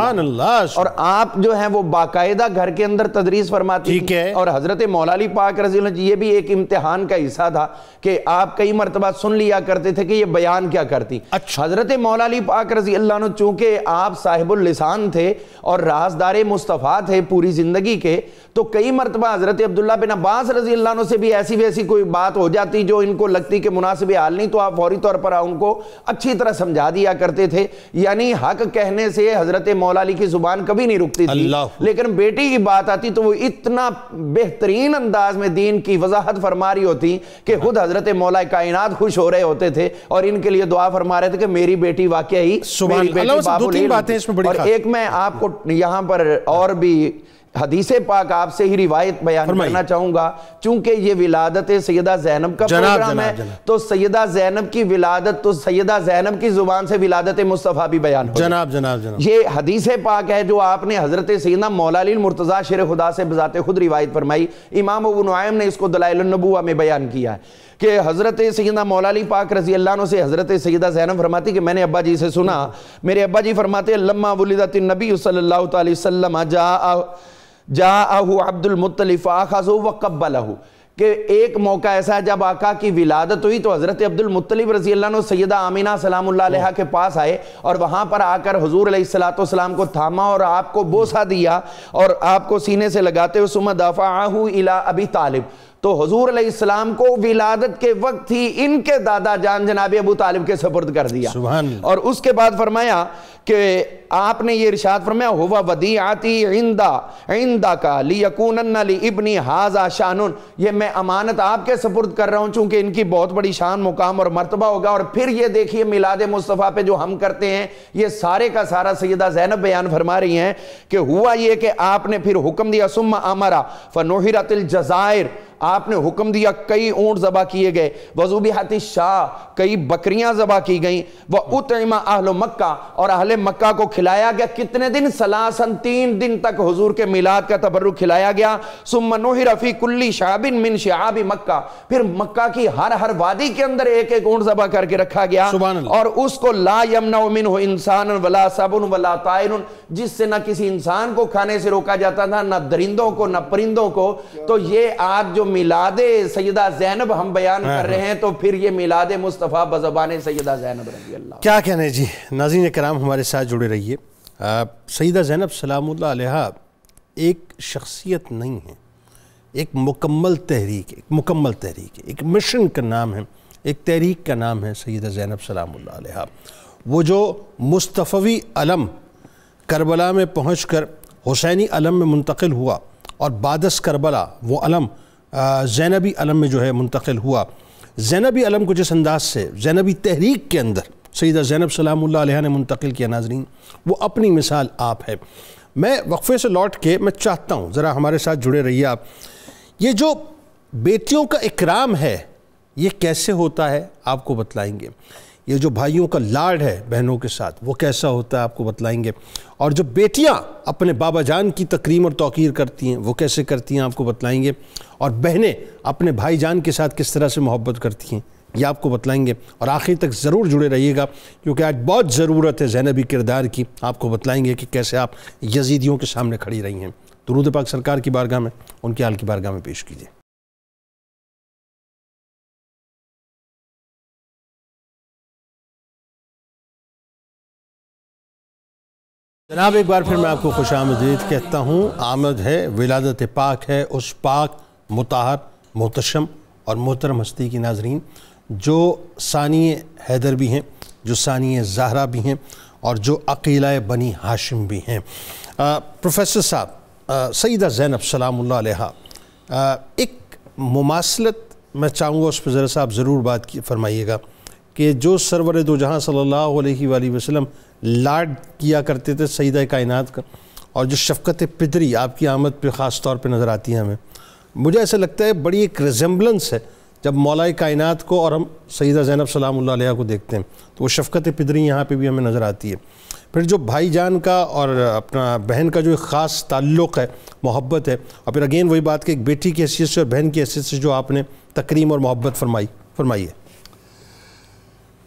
और आप जो है वो बाकायदा घर के अंदर तदरीस फरमाती है और हजरत मौलाली पाक रजी ये भी एक इम्तहान का हिस्सा था कि आप कई मरतबा सुन लिया करते थे कि ये बयान क्या करती अच्छा हजरत मौलाली पाक रजी अल्लाह चूंकि आप साहिबुल लिसान थे और राजदार मुस्तफ़ा थे पूरी ज़िंदगी के तो कई मरतबा हज़रत अब्दुल्ला बिन अब्बास रजी अल्लाह से भी ऐसी वैसी कोई बात हो जाती जो इनको लगती कि मुनासिब हाल नहीं तो आप फौरी तौर पर उनको अच्छी तरह समझा दिया करते थे यानी हक कहने से हज़रत मौला अली की ज़ुबान कभी नहीं रुकती थी लेकिन बेटी की बात आती तो वो इतना बेहतरीन अंदाज में दीन की वजाहत फरमा रही होती कि खुद हज़रत मौला कायनात खुश हो रहे होते थे और इनके लिए दुआ फरमा रहे थे कि मेरी बेटी वाकई ही मेरी बेटी और एक मैं आपको यहाँ पर और भी हदीसे पाक आपसे ही रिवायत बयान करना चाहूंगा चूंकि ये विलादत सैदा जैनब का जनाब, प्रोग्राम जनाब, है जनाब। तो सैदा जैनब की विलादत तो सैदा जैनब की जुबान से विलादत मुस्तफ़ा भी बयान हो जनाब जनाब जनाब ये हदीस पाक है जो आपने हजरत सैदा मौला मुर्तजा शेर खुदा से बजात खुद रिवायत फरमाई इमाम अबू नुआम ने इसको दलाइलनबुआ में बयान किया है कि हज़रत सैदा मौलाली पाक रजी अल्लाह से हज़रत सैदा जैनब फरमाती कि मैंने अब्बा जी से सुना मेरे अब्बा जी फरमाते लम्मा वलिदा नबी सल्ला अलैहि जा अब्दुल अब्दुलमतलिफ़ आखजो व कब्बलहू के एक मौका ऐसा है जब आका की विलादत हुई तो हज़रत अब्दुल मुतलिफ रजी अल्लाह सैदा आमीना सलाम्ला के पास आए और वहां पर आकर हजूर सलाम को थामा और आपको बोसा दिया और आपको सीने से लगाते हुए सुमा आहू इला अभी तालिब तो हजूर अलैहिस्सलाम को विलादत के वक्त ही इनके दादा जान जनाब अबू तालिब के सपुर्द कर दिया और उसके बाद फरमाया कि आपने ये इरशाद फरमाया हुआ वदी आती इंदा इंदा का ली यकून ली इबनी हाजा शान ये मैं अमानत आपके सपुर्द कर रहा हूँ चूंकि इनकी बहुत बड़ी शान मुकाम और मरतबा होगा और फिर ये देखिए मिलाद मुस्तफ़ा पे जो हम करते हैं ये सारे का सारा सैदा जैनब बयान फरमा रही हैं कि हुआ ये कि आपने फिर हुक्म दिया सुम अमरा फनोहिरतिल जज़ायर आपने हुक्म दिया कई ऊँट ज़बा किए गए वजूबी हाथी शाह कई बकरियां ज़बा की गई वह उतमा अहल मक्का और अहल मक्का को खिलाया गया कितने दिन सलासन तीन दिन तक हजूर के मिलाद का तबरुक खिलाया गया सुमनोही रफ़ी कुल्ली शाबिन मिन शहाबी मक्का फिर मक्का की हर हर वादी के अंदर एक एक ऊँट ज़बा करके रखा गया और उसको ला यमना मिन हो इंसान वला साबुन वला तायन जिससे ना किसी इंसान को खाने से रोका जाता था ना दरिंदों को ना परिंदों को तो ये आज जो मिलाद सैदा जैनब हम बयान हाँ, कर हाँ। रहे हैं तो फिर ये मिलाद मुस्तफ़ा बजबान सैदा जैनब रही क्या कहना है जी नाजीन कराम हमारे साथ जुड़े रहिए सैदा जैनब सलाम एक शख्सियत नहीं है एक मुकम्मल तहरीक एक मुकम्मल तहरीक एक मिशन का नाम है एक तहरीक का नाम है सैदा जैनब सलाम वो जो मुस्तफ़ी अलम करबला में पहुँच कर हुसैनी अलम में मुंतकिल हुआ और बादस करबला वो अलम जैनबी अलम में जो है मुंतकिल हुआ जैनबी अलम को जिस अंदाज से जैनबी तहरीक के अंदर सईदा जैनब सलाम ने मुंतकिल किया नाजरीन वो अपनी मिसाल आप है मैं वक्फ़े से लौट के मैं चाहता हूँ ज़रा हमारे साथ जुड़े रहिए आप ये जो बेटियों का इकराम है ये कैसे होता है आपको बतलाएँगे ये जो भाइयों का लाड है बहनों के साथ वो कैसा होता है आपको बतलाएंगे और जो बेटियां अपने बाबा जान की तकरीम और तोक़ीर करती हैं वो कैसे करती हैं आपको बतलाएंगे और बहनें अपने भाई जान के साथ किस तरह से मोहब्बत करती हैं ये आपको बतलाएंगे और आखिर तक ज़रूर जुड़े रहिएगा क्योंकि आज बहुत ज़रूरत है जैनबी किरदार की आपको बतलाएंगे कि कैसे आप यजीदियों के सामने खड़ी रही हैं दुरूद पाक सरकार की बारगाह में उनके हाल की बारगाह में पेश कीजिए जनाब एक बार फिर मैं आपको खुश आमदीद कहता हूँ आमद है विलादत पाक है उस पाक मुताहर मोहतशम और मोहतरम हस्ती की नाजरीन जो सानिय हैदर भी हैं जो सानिय जहरा भी हैं और जो अकीला बनी हाशिम भी हैं प्रोफेसर साहब सईदा जैनब सलाम एक मुमासलत मैं चाहूँगा उस पर ज़रा साहब ज़रूर बात फरमाइएगा कि जो सरवर दो जहाँ सल्ला वसम लाड किया करते थे सईद कायनात का और जो शफकत पितरी आपकी आमद पर ख़ास तौर पर नज़र आती है हमें मुझे ऐसा लगता है बड़ी एक रिजम्बलेंस है जब मौलाए कायनात को और हम सईद जैनब सलाम को देखते हैं तो वो शफकत पितरी यहाँ पर भी हमें नज़र आती है फिर जो भाई जान का और अपना बहन का जो एक ख़ास ताल्लुक़ है मोहब्बत है और फिर अगेन वही बात कि एक बेटी की हैसियत से और बहन की हैसियत से जो आपने तकरीम और मोहब्बत फरमाई फरमाई है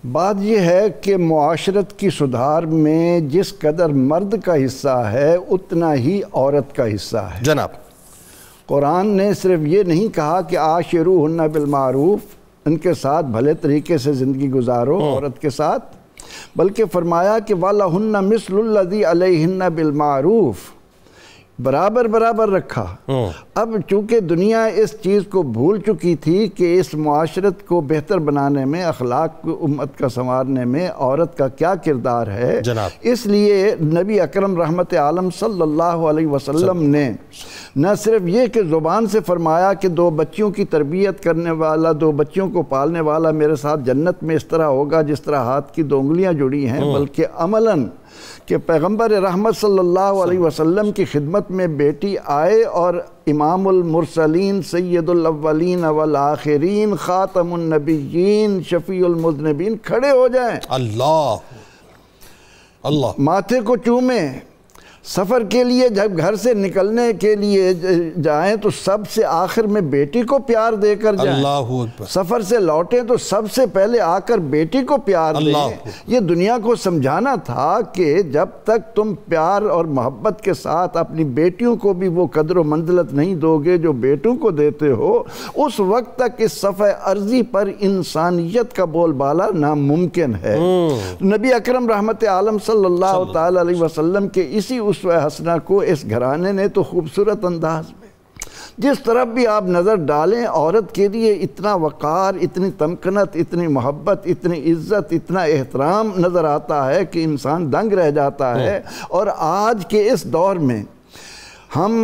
बात यह है कि माशरत की सुधार में जिस कदर मर्द का हिस्सा है उतना ही औरत का हिस्सा है जनाब कुरान ने सिर्फ ये नहीं कहा कि आशरू हन्ना बिलमारूफ इनके साथ भले तरीके से ज़िंदगी गुजारो हाँ। औरत के साथ बल्कि फ़रमाया कि वाला हन्ना मिसल्लदी अलहन्ना बिलमारूफ़ बराबर बराबर रखा हाँ। अब चूंकि दुनिया इस चीज़ को भूल चुकी थी कि इस माशरत को बेहतर बनाने में अखलाक उम्मत का संवारने में औरत का क्या किरदार है इसलिए नबी अकरम रहमत आलम सल्लल्लाहु अलैहि वसल्लम ने न सिर्फ ये कि ज़ुबान से फरमाया कि दो बच्चियों की तरबियत करने वाला दो बच्चियों को पालने वाला मेरे साथ जन्नत में इस तरह होगा जिस तरह हाथ की दो उंगलियाँ जुड़ी हैं हाँ। बल्कि अमलन कि पैगम्बर रहमत सल्लल्लाहु अलैहि वसल्लम की खिदमत में बेटी आए और इमामसलिन सैदुल्वलिन अवल आखिरीन ख़ातमनबीन शफ़ीमजनबीन खड़े हो जाएँ अल्लाह अल्लाह माथे को चूमें सफ़र के लिए जब घर से निकलने के लिए जाएं तो सबसे आखिर में बेटी को प्यार देकर जाएं सफ़र से लौटें तो सबसे पहले आकर बेटी को प्यार दें ये दुनिया को समझाना था कि जब तक तुम प्यार और मोहब्बत के साथ अपनी बेटियों को भी वो कदर व मंजिलत नहीं दोगे जो बेटों को देते हो उस वक्त तक इस सफ़े अर्जी पर इंसानियत का बोलबाला नामुमकिन है हम्म। नबी अक्रम रहमत आलम सल्लल्लाहु अलैहि वसल्लम के इसी उस हसना को इस घराने ने तो खूबसूरत अंदाज में जिस तरफ भी आप नज़र डालें औरत के लिए इतना वक़ार इतनी तमकनत इतनी मोहब्बत इतनी इज्जत इतना एहतराम नज़र आता है कि इंसान दंग रह जाता है हाँ। और आज के इस दौर में हम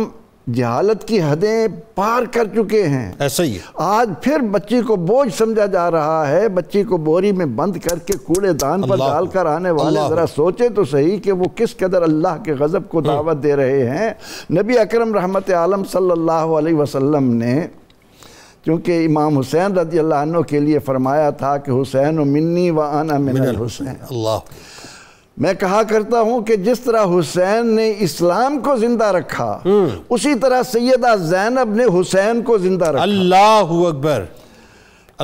जहालत की हदें पार कर चुके हैं ऐसा ही है। आज फिर बच्ची को बोझ समझा जा रहा है बच्ची को बोरी में बंद करके कूड़े दान पर डालकर आने वाले ज़रा सोचे तो सही कि वो किस कदर अल्लाह के गज़ब को हम्म। दावत दे रहे हैं नबी अकरम रहमत आलम सल्लल्लाहु अलैहि वसल्लम ने क्योंकि इमाम हुसैन रजी अल्लाह के लिए फरमाया था कि हुसैन मिन्नी व आना मिनल हुसैन अल्लाह मैं कहा करता हूं कि जिस तरह हुसैन ने इस्लाम को जिंदा रखा हम्म। उसी तरह सैदा जैनब ने हुसैन को जिंदा रखा अल्लाह अकबर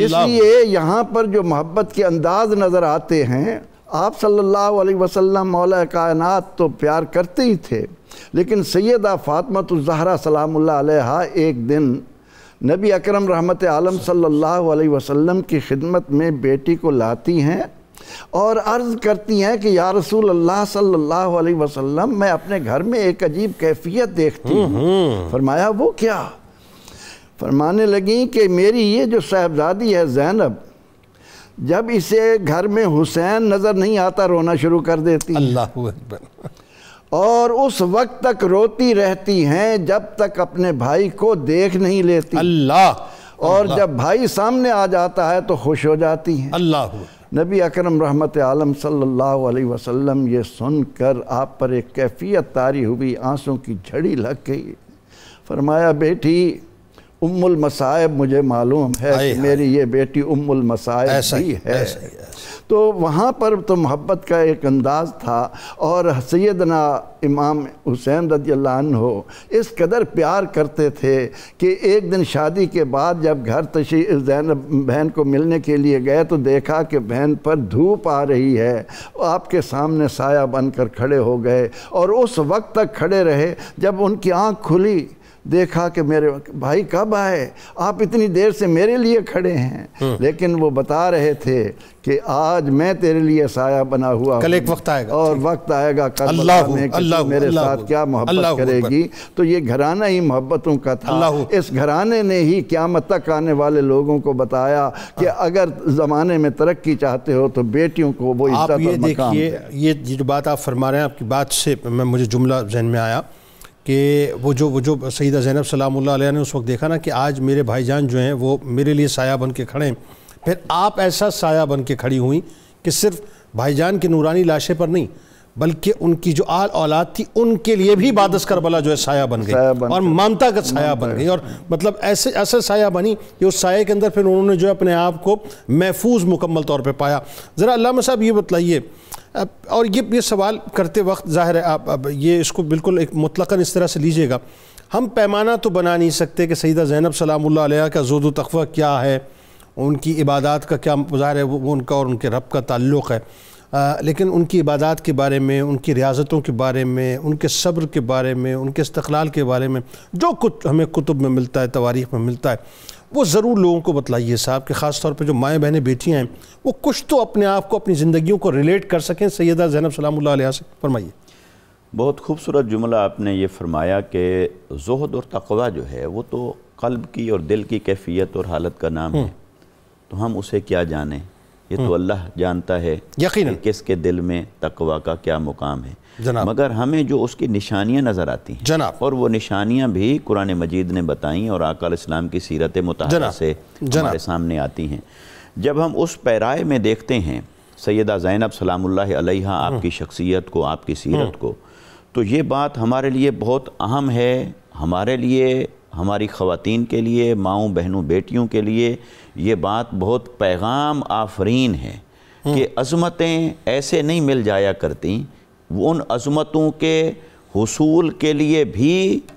इसलिए यहाँ पर जो मोहब्बत के अंदाज नज़र आते हैं आप सल्लल्लाहु अलैहि वसल्लम मौला कायनात तो प्यार करते ही थे लेकिन सैदा फ़ातमतज़हरा सलाम एक दिन नबी अकरम रहमत आलम सल्लल्लाहु अलैहि वसल्लम की खिदमत में बेटी को लाती हैं और अर्ज़ करती हैं कि या रसूल अल्लाह सल्लल्लाहु अलैहि वसल्लम मैं अपने घर में एक अजीब कैफियत देखती हम्म, हूँ हम्म। फरमाया वो क्या फरमाने लगी कि मेरी ये जो साहबजादी है जैनब जब इसे घर में हुसैन नज़र नहीं आता रोना शुरू कर देती अल्लाह और उस वक्त तक रोती रहती हैं जब तक अपने भाई को देख नहीं लेती अल्लाह और जब भाई सामने आ जाता है तो खुश हो जाती हैं अल्लाह नबी अकरम रहमत आलम सल्लल्लाहु अलैहि वसल्लम ये सुनकर आप पर एक कैफियत तारी हुई आंसू की झड़ी लग गई फरमाया बेटी उम्मुल मसाइब मुझे मालूम है कि मेरी ये बेटी उम्मुल मसाइब भी है ऐसा ही, ऐसा। तो वहाँ पर तो मोहब्बत का एक अंदाज़ था और सैदना इमाम हुसैन रदी हो इस कदर प्यार करते थे कि एक दिन शादी के बाद जब घर तशी जैनब बहन को मिलने के लिए गए तो देखा कि बहन पर धूप आ रही है आपके सामने साया बनकर खड़े हो गए और उस वक्त तक खड़े रहे जब उनकी आँख खुली देखा कि मेरे भाई कब आए आप इतनी देर से मेरे लिए खड़े हैं हम्म। लेकिन वो बता रहे थे कि आज मैं तेरे लिए साया बना हुआ कल एक वक्त आएगा और वक्त आएगा कल अल्लाह में अल्लाह मेरे अल्ला साथ क्या मोहब्बत करेगी तो ये घराना ही मोहब्बतों का था इस घराने ने ही क्यामत तक आने वाले लोगों को बताया कि हाँ। अगर ज़माने में तरक्की चाहते हो तो बेटियों को वो इज्जत ये देखिए ये जो बात आप फरमा रहे हैं आपकी बात से मैं मुझे जुमला जहन में आया कि वो जो वो जो सईदा ज़ैनब सलाम ने उस वक्त देखा ना कि आज मेरे भाईजान जो हैं वो मेरे लिए साया बन के खड़े हैं फिर आप ऐसा साया बन के खड़ी हुई कि सिर्फ भाईजान की नूरानी लाशें पर नहीं बल्कि उनकी जो आल औलाद थी उनके लिए भी बादस करबला जो है साया बन गई और मानता का साया बन गई और मतलब ऐसे ऐसे साया बनी कि उस साय के अंदर फिर उन्होंने जो है अपने आप को महफूज मुकम्मल तौर पर पाया ज़रा अल्लाह साहब ये बतलाइए अब और ये ये सवाल करते वक्त ज़ाहिर है आप अब ये इसको बिल्कुल एक मुतलकन इस तरह से लीजिएगा हम पैमाना तो बना नहीं सकते कि सईदा ज़ैनब सलाम का जोद तखवा क्या है उनकी इबादत का क्या ज़ाहिर है वो उनका और उनके रब का ताल्लुक़ है आ, लेकिन उनकी इबादत के बारे में उनकी रियाजतों के बारे में उनके सब्र के बारे में उनके इस्तलाल के बारे में जो कुछ हमें कुतुब में मिलता है तवारीख में मिलता है वो ज़रूर लोगों को बतलाइए साहब कि ख़ास तौर पर जो माएँ बहनें बेटियाँ हैं वो कुछ तो अपने आप को अपनी ज़िंदगियों को रिलेट कर सकें सैदा जैनब सलाम्ला से फरमाइए बहुत खूबसूरत जुमला आपने ये फरमाया कि जहद और तकवा जो है वो तो कल्ब की और दिल की कैफियत और हालत का नाम हम्म। है तो हम उसे क्या जानें ये तो हम्म। अल्लाह जानता है यकीन कि किसके दिल में तकवा का क्या मुकाम है जनाब मगर हमें जो उसकी निशानियाँ नज़र आती हैं जनाब और वो निशानियाँ भी कुरान मजीद ने बताई और आकाल इस्लाम की सीरत मुता से हमारे सामने आती हैं जब हम उस पैराए में देखते हैं सैदा ज़ैनब सलाम्ल हम्म। आपकी शख्सियत को आपकी हम्म। सीरत को तो ये बात हमारे लिए बहुत अहम है हमारे लिए हमारी ख़वातीन के लिए माओ बहनों बेटियों के लिए ये बात बहुत पैगाम आफरीन है कि हम्म। अजमतें ऐसे नहीं मिल जाया करती उन अजमतों के हसूल के लिए भी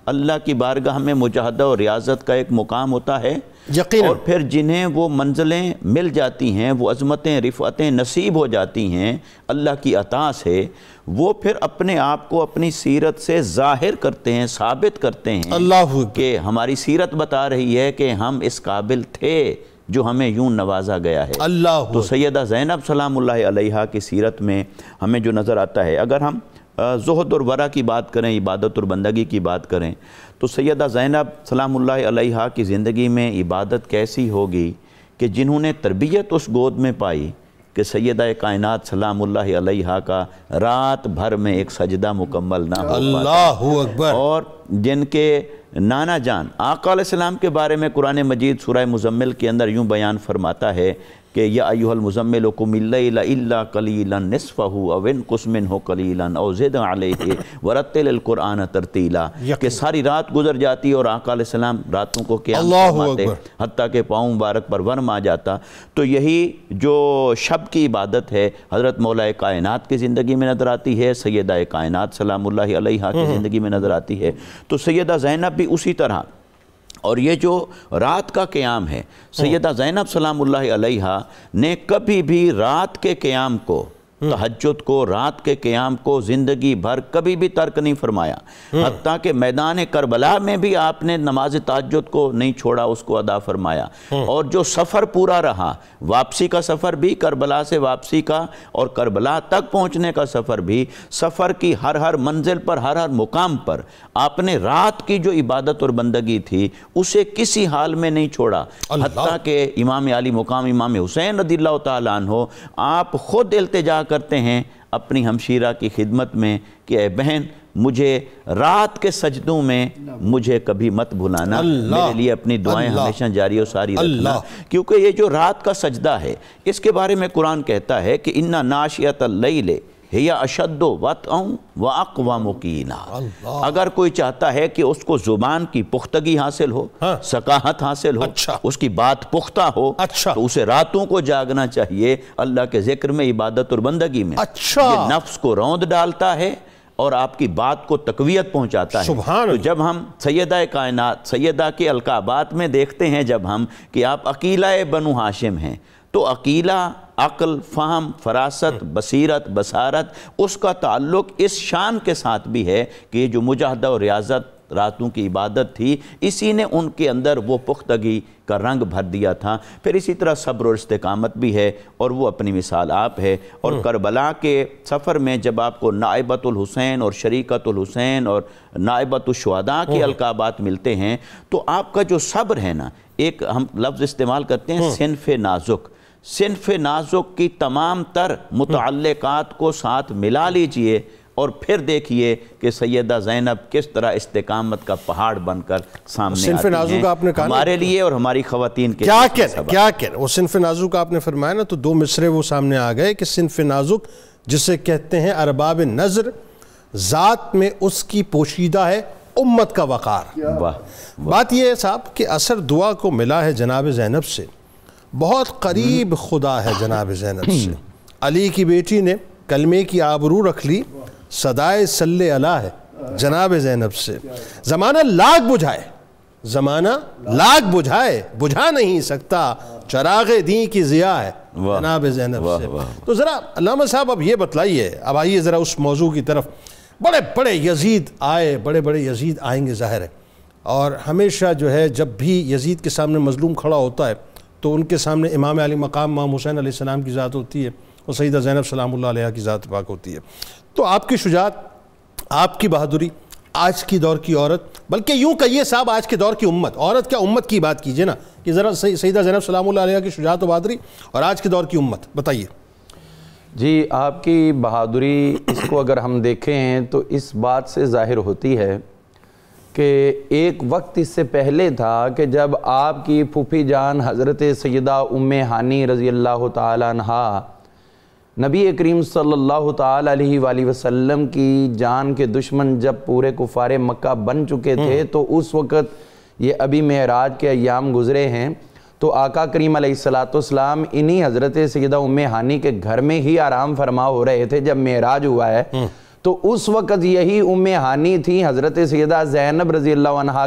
अल्लाह की बारगाह में मुजाहदा और रियाजत का एक मुकाम होता है यकीन और फिर जिन्हें वो मंजिलें मिल जाती हैं वो अजमतें रिफतें नसीब हो जाती हैं अल्लाह की अता से वो फिर अपने आप को अपनी सीरत से जाहिर करते हैं साबित करते हैं अल्लाह के हमारी सीरत बता रही है कि हम इस काबिल थे जो हमें यूं नवाजा गया है अल्लाह तो सैदा ज़ैनब सलाम की सीरत में हमें जो नज़र आता है अगर हम जहद और वरा की बात करें इबादत और बंदगी की बात करें तो सैदा ज़ैनब सलाम की ज़िंदगी में इबादत कैसी होगी कि जिन्होंने तरबियत उस गोद में पाई कि सैद कायन सलाम का रात भर में एक सजदा मुकम्मल ना हो अकबर और जिनके नाना जान आकाम के बारे में कुरान मजीद सुरह मुजम्मिल के अंदर यूँ बयान फरमाता है कि या अयुहल मुजम्मिल कलीला नसफ़ हो अविन कुसमिन हो कलीला औजद वरतलकुरान तरतीला कि सारी रात गुजर जाती और सलाम रातों को क्या हती के पाँव मुबारक पर वर्म आ जाता तो यही जो शब की इबादत है हज़रत मौला कायन की ज़िंदगी में नज़र आती है सैदा कायनत सलाम की हम्म। ज़िंदगी में नज़र आती है तो सैदा जैनब भी उसी तरह और ये जो रात का क़्याम है सैदा हम्म। ज़ैनब सलाम ने कभी भी रात के क़्याम को हम्म। तहजद को रात के क्याम को ज़िंदगी भर कभी भी तर्क नहीं फरमाया हम्म। हती के मैदान करबला में भी आपने नमाज तहजद को नहीं छोड़ा उसको अदा फरमाया हम्म। और जो सफ़र पूरा रहा वापसी का सफ़र भी करबला से वापसी का और करबला तक पहुँचने का सफ़र भी सफ़र की हर हर मंजिल पर हर हर मुकाम पर आपने रात की जो इबादत और बंदगी थी उसे किसी हाल में नहीं छोड़ा हती के इमाम अली मुकाम इमाम हुसैन रदील्ला तन हो आप ख़ुद अल्तजा करते हैं अपनी हमशीरा की खिदमत में कि ए बहन मुझे रात के सजदों में मुझे कभी मत भुलाना मेरे लिए अपनी दुआएं हमेशा जारी और सारी रखना क्योंकि ये जो रात का सजदा है इसके बारे में कुरान कहता है कि इन्ना नाशियत ले है अशद वत आऊँ व अकवा मुकीना अगर कोई चाहता है कि उसको ज़ुबान की पुख्तगी हासिल हो हाँ। सकाहत हासिल हो अच्छा। उसकी बात पुख्ता हो अच्छा। तो उसे रातों को जागना चाहिए अल्लाह के जिक्र में इबादत और बंदगी में अच्छा। ये नफ्स को रौंद डालता है और आपकी बात को तकवीत पहुंचाता है तो जब हम सैदा कायनात सैदा के अलकाबात में देखते हैं जब हम कि आप अकीला बनु हाशिम हैं तो अकीला अक्ल फ़ाम फरासत हम्म। बसीरत बसारत उसका ताल्लुक इस शान के साथ भी है कि जो मुजाहद और रियाजत रातों की इबादत थी इसी ने उनके अंदर वो पुख्तगी का रंग भर दिया था फिर इसी तरह सब्र और इस्तकामत भी है और वो अपनी मिसाल आप है और हम्म। करबला के सफ़र में जब आपको नायबतुल हुसैन और शरीकतुल हुसैन और नायबतुलशहदा के अलकाबात मिलते हैं तो आपका जो सब्र है ना एक हम लफ्ज़ इस्तेमाल करते हैं हम्म। सिनफ नाजुक सिनफ नाजुक की तमाम तर मुतलक़ात को साथ मिला लीजिए और फिर देखिए कि सैदा जैनब किस तरह इस्तेकामत का पहाड़ बनकर सामने नाजुक आपने कहा हमारे लिए और हमारी खातन के क्या कह क्या कह वो सिनफ नाजुक आपने फरमाया ना तो दो मिसरे वो सामने आ गए कि सिनफ नाजुक जिसे कहते हैं अरबाब नज़र ज़ात में उसकी पोशीदा है उम्मत का वक़ार वाह बात यह है साहब कि असर दुआ को मिला है जनाब जैनब से बहुत करीब खुदा है जनाब जैनब से अली की बेटी ने कलमे की आबरू रख ली सदाए सल्ले अला है जनाब जैनब से ज़माना लाख बुझाए ज़माना लाख बुझाए बुझा नहीं सकता चराग दी की ज़िया है जनाब जैनब से तो ज़रा अलामा साहब अब ये बतलाइए अब आइए ज़रा उस मौजू की तरफ बड़े बड़े यजीद आए बड़े बड़े यजीद आएंगे ज़ाहिर है और हमेशा जो है जब भी यजीद के सामने मजलूम खड़ा होता है तो उनके सामने इमाम अली मकाम माम हुसैन आसमाम की ज़ात होती है और सईदा ज़ैनब सलाम की ज़ात पाक होती है तो आपकी शुजात आपकी बहादुरी आज की दौर की औरत बल्कि यूँ कहिए साहब आज के दौर की उम्मत औरत क्या उम्मत की बात कीजिए ना कि ज़रा सईदा जैनब सलाम की शुजात बहादुरी और आज के दौर की उम्मत बताइए जी आपकी बहादुरी इसको अगर हम देखें तो इस बात से ज़ाहिर होती है कि एक वक्त इससे पहले था कि जब आपकी फूफी जान हज़रत सैदा उम हानी रज़ी अल्लाह तहा नबी करीम सल्लल्लाहु अलैहि वसल्लम की जान के दुश्मन जब पूरे कुफार मक्का बन चुके थे हम्म। तो उस वक़्त ये अभी महराज के अयाम गुज़रे हैं तो आका करीम सलाम इन्हीं हज़रत सैदा उम हानी के घर में ही आराम फरमा हो रहे थे जब महराज हुआ है हम्म। तो उस वक़्त यही उम हानि थी हज़रत सैदा जैनब रजी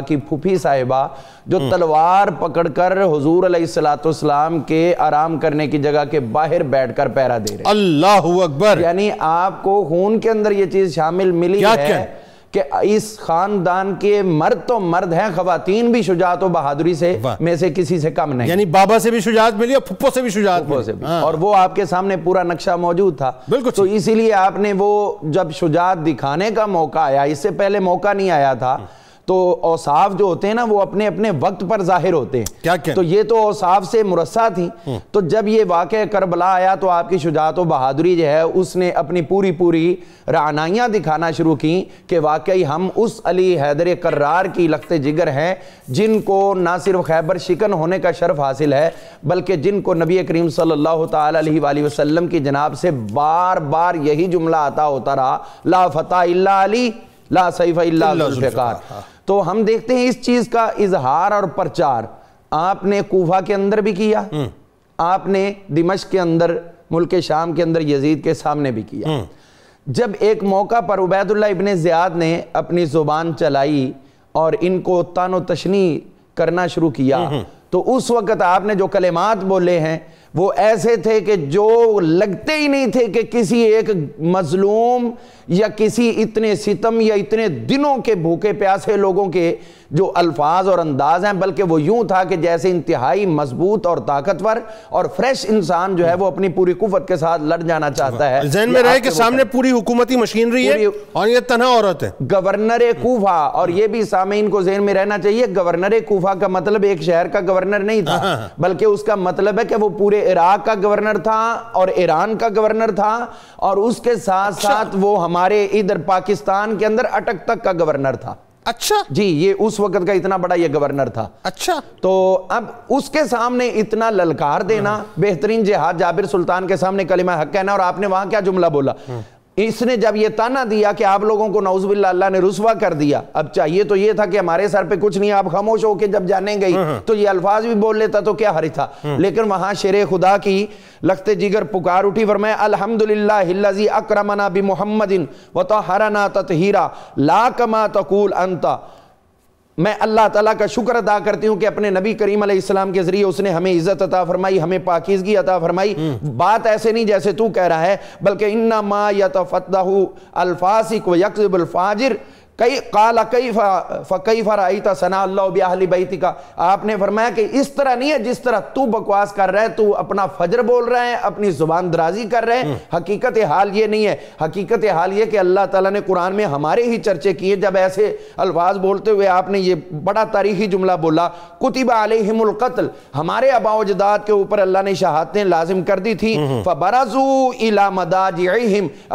की फूफी साहिबा जो हम्म। तलवार पकड़कर हजूर सलाम के आराम करने की जगह के बाहर बैठकर पैरा दे रहे अल्लाह अकबर यानी आपको खून के अंदर ये चीज़ शामिल मिली है कि इस खानदान के मर्द तो मर्द हैं खातन भी शुजात और बहादुरी से में से किसी से कम नहीं यानी बाबा से भी शुजात मिली और फुप्पो से भी शुजात मिली से भी हाँ। और वो आपके सामने पूरा नक्शा मौजूद था बिल्कुल तो इसीलिए आपने वो जब शुजात दिखाने का मौका आया इससे पहले मौका नहीं आया था तो औसाफ जो होते हैं ना वो अपने अपने वक्त पर जाहिर होते हैं क्या क्या तो ये तो औसाफ से मुरस्सा थी हम्म। तो जब ये वाक़ करबला आया तो आपकी शुजात तो व बहादुरी जो है उसने अपनी पूरी पूरी रानाइयाँ दिखाना शुरू की कि वाकई हम उस अली हैदर करार की लखते जिगर हैं जिनको ना सिर्फ खैबर शिकन होने का शर्फ हासिल है बल्कि जिनको नबी करीम सल्लल्लाहु अलैहि वसल्लम की जनाब से बार बार यही जुमला आता होता रहा ला फ़तः अली ला सैफा सईफ़ार हाँ। तो हम देखते हैं इस चीज़ का इजहार और प्रचार आपने कोफा के अंदर भी किया हम्म। आपने दिमश के अंदर मुल्क शाम के अंदर यजीद के सामने भी किया हम्म। जब एक मौका पर उबैदुल्ला इबन ज़ियाद ने अपनी ज़ुबान चलाई और इनको तानो तशनी करना शुरू किया हम्म। तो उस वक़्त आपने जो कलेमात बोले हैं वो ऐसे थे कि जो लगते ही नहीं थे कि किसी एक मजलूम या किसी इतने सितम या इतने दिनों के भूखे प्यासे लोगों के जो अल्फाज और अंदाज हैं बल्कि वो यूं था कि जैसे इंतहाई मजबूत और ताकतवर और फ्रेश इंसान जो है वो अपनी पूरी कुफत के साथ लड़ जाना चाहता है में रहे कि सामने पूरी हुकूमती मशीनरी है और ये तना औरत है गवर्नर कूफा और ये भी सामीन को जहन में रहना चाहिए गवर्नर कूफा का मतलब एक शहर का गवर्नर नहीं था हाँ, हाँ, हाँ। बल्कि उसका मतलब है कि वो पूरे इराक का गवर्नर था और ईरान का गवर्नर था और उसके साथ अच्छा। साथ वो हमारे इधर पाकिस्तान के अंदर अटक तक का गवर्नर था अच्छा जी ये उस वक्त का इतना बड़ा ये गवर्नर था अच्छा तो अब उसके सामने इतना ललकार देना हम्म। बेहतरीन जिहाद जाबिर सुल्तान के सामने कलिमा हक कहना और आपने वहां क्या जुमला बोला इसने जब यह ताना दिया कि आप लोगों को नौजबिल्ला ने रुसवा कर दिया अब चाहिए तो यह था कि हमारे सर पे कुछ नहीं आप खामोश होकर जब जाने गई हाँ, हाँ। तो ये अल्फाज भी बोल लेता तो क्या हरी था हाँ। लेकिन वहां शेर खुदा की लखते जिगर पुकार उठी पर मैं अलहमदुल्लाजी अक्रमना बि मोहम्मदिन व तो तत हीरा ला कमा तकूल अंता मैं अल्लाह ताला का शुक्र अदा करती हूँ कि अपने नबी करीम अलैहिस्सलाम के ज़रिए उसने हमें इज़्ज़त अता फरमाई हमें पाकिजगी अता फरमाई हम्म। बात ऐसे नहीं जैसे तू कह रहा है बल्कि इन्ना मा यतफ़तहू अल्फासिक व यकज़बुल फाजिर कई काला कई फ़कई था सना अल्लाह अल्लाहली बैती का आपने फरमाया कि इस तरह नहीं है जिस तरह तू बकवास कर रहे तू अपना फजर बोल रहे हैं अपनी ज़ुबान दराजी कर रहे हैं हम्म। हकीकत हाल ये नहीं है हकीकत हाल ये कि अल्लाह ताला ने कुरान में हमारे ही चर्चे किए जब ऐसे अल्फाज बोलते हुए आपने ये बड़ा तारीखी जुमला बोला कुतिबा अलहमुल्कतल हमारे अबाजदाद के ऊपर अल्लाह ने शहादतें लाजिम कर दी थी हम्म। फ़बराजू इला मदाज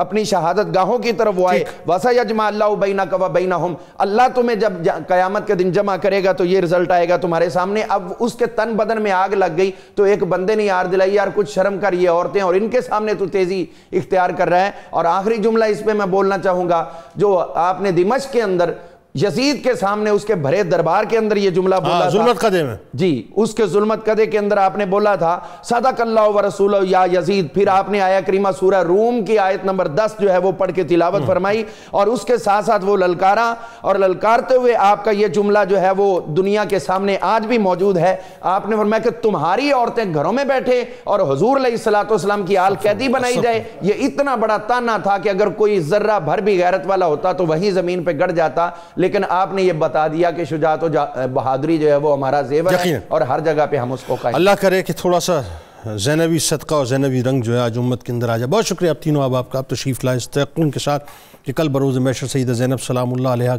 अपनी शहादत गाहों की तरफ वो आए वसा यजमा अल्लाह बीना कवा बैना अल्लाह तुम्हें जब कयामत के दिन जमा करेगा तो ये रिजल्ट आएगा तुम्हारे सामने अब उसके तन बदन में आग लग गई तो एक बंदे ने यार दिलाई यार कुछ शर्म कर ये औरतें और इनके सामने तो तेजी इख्तियार कर रहा है और आखिरी जुमला इस पर मैं बोलना चाहूंगा जो आपने दिमश के अंदर यजीद के सामने उसके भरे दरबार के अंदर ये जुमला बोला आ, हाँ, जुल्मत कदे में जी उसके जुलमत कदे के अंदर आपने बोला था सदक अल्लाह व रसूल या यजीद फिर आपने आया करीमा सूरा रूम की आयत नंबर दस जो है वो पढ़ के तिलावत हम्म। फरमाई और उसके साथ साथ वो ललकारा और ललकारते हुए आपका ये जुमला जो है वो दुनिया के सामने आज भी मौजूद है आपने फरमाया कि तुम्हारी औरतें घरों में बैठे और हजूर सलाम की आल कैदी बनाई जाए ये इतना बड़ा ताना था कि अगर कोई जर्रा भर भी गैरत वाला होता तो वही जमीन पर गड़ जाता लेकिन आपने ये बता दिया कि शुजात तो बहादुरी जो है वो हमारा जेवर है और हर जगह पे हम उसको अल्लाह करे कि थोड़ा सा जैनवी सदका और जैनवी रंग जो है आज उम्मत के अंदर आ जाए बहुत शुक्रिया आप तीनों अब आपका आप तशरीफ़ लाए तयन के साथ कि कल बरोज़ मैशर सईद जैनब सलाम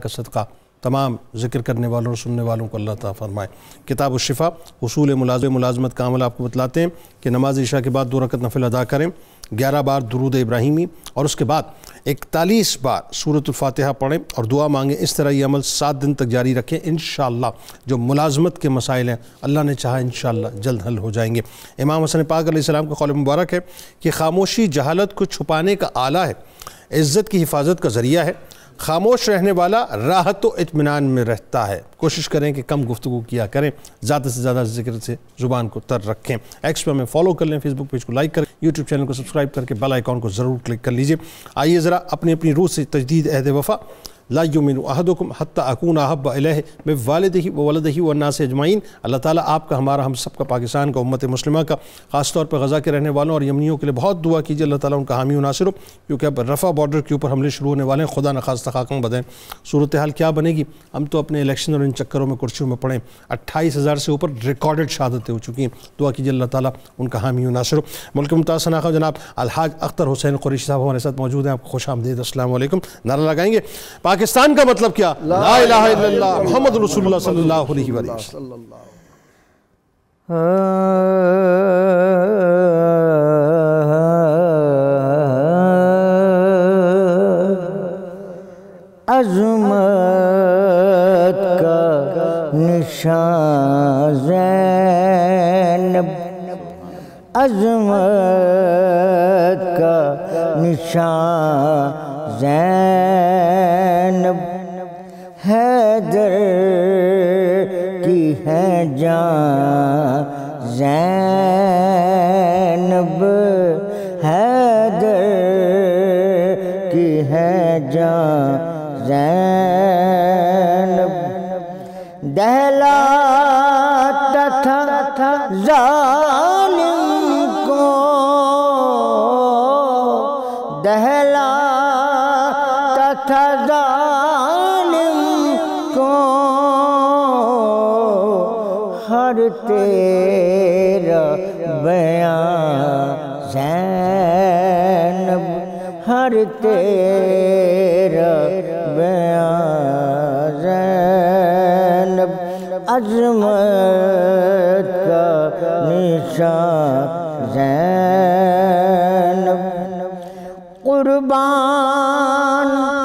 का सदका तमाम जिक्र करने वालों और सुनने वालों को अल्लाह ताला फरमाए किताब शिफा उसूल मुलाजमत का अमल आपको बतलाते हैं कि नमाज ईशा के बाद दो रकत नफिल अदा करें ग्यारह बार दरूद इब्राहिमी और उसके बाद इकतालीस बार सूरत फातहा पढ़ें और दुआ मांगें इस तरह ये अमल सात दिन तक जारी रखें इन जो मुलाजमत के मसाइल हैं अल्लाह ने चाहा इन जल्द हल हो जाएंगे इमाम हसन पाक का कौल मुबारक है कि खामोशी जहालत को छुपाने का आला है इज़्ज़त की हिफाजत का ज़रिया है खामोश रहने वाला राहत तो व इतमान में रहता है कोशिश करें कि कम गुफ्तु किया करें ज़्यादा से ज़्यादा जिक्र से ज़ुबान को तर रखें एक्स्ट्रा में फॉलो कर लें फेसबुक पेज को लाइक करें यूट्यूब चैनल को सब्सक्राइब करके बेल आइकॉन को ज़रूर क्लिक कर लीजिए आइए ज़रा अपनी अपनी रूह से तजदीद अहद वफ़ा लाजुमिन अहदुम हत अकून अहब अलह में वालद ही वलद ही वन्ना से अजमाइन अल्लाह ताली आपका हमारा हम सब का पाकिस्तान का उम्मत मुस्लिम का खास तौर पर गज़ा के रहने वालों और यमनियों के लिए बहुत दुआ कीजिए अल्लाह ताली उनका हामी नासिर हो क्योंकि अब रफ़ा बॉर्डर के ऊपर हमले शुरू होने वाले हैं खुदा नखास्त खाकम बदें सूरत हाल क्या बनेगी हम तो अपने इलेक्शन और इन चक्करों में कुर्सियों में पड़े अट्ठाईस हज़ार से ऊपर रिकॉर्डेड शहादतें हो चुकी हैं दुआ कीजिए अल्लाह ताली उनका हामी नासिर हो मुल्क मुमताज़ जनाब अलहाज अख्तर हुसैन कुरेशी साहब हमारे साथ मौजूद हैं आपको खुश आमदीद असल नारा लगाएंगे पाक पाकिस्तान का मतलब क्या ला मोहम्मद रसूलुल्लाह सल्लल्लाहु अलैहि वसल्लम अजमत का निशान अजमत का निशान जैन जा जैनब हैदर की है जा जैनब दहला तथा जा जैनब हर तेरा बया जैनब अजमत का निशान जैनब कुर्बान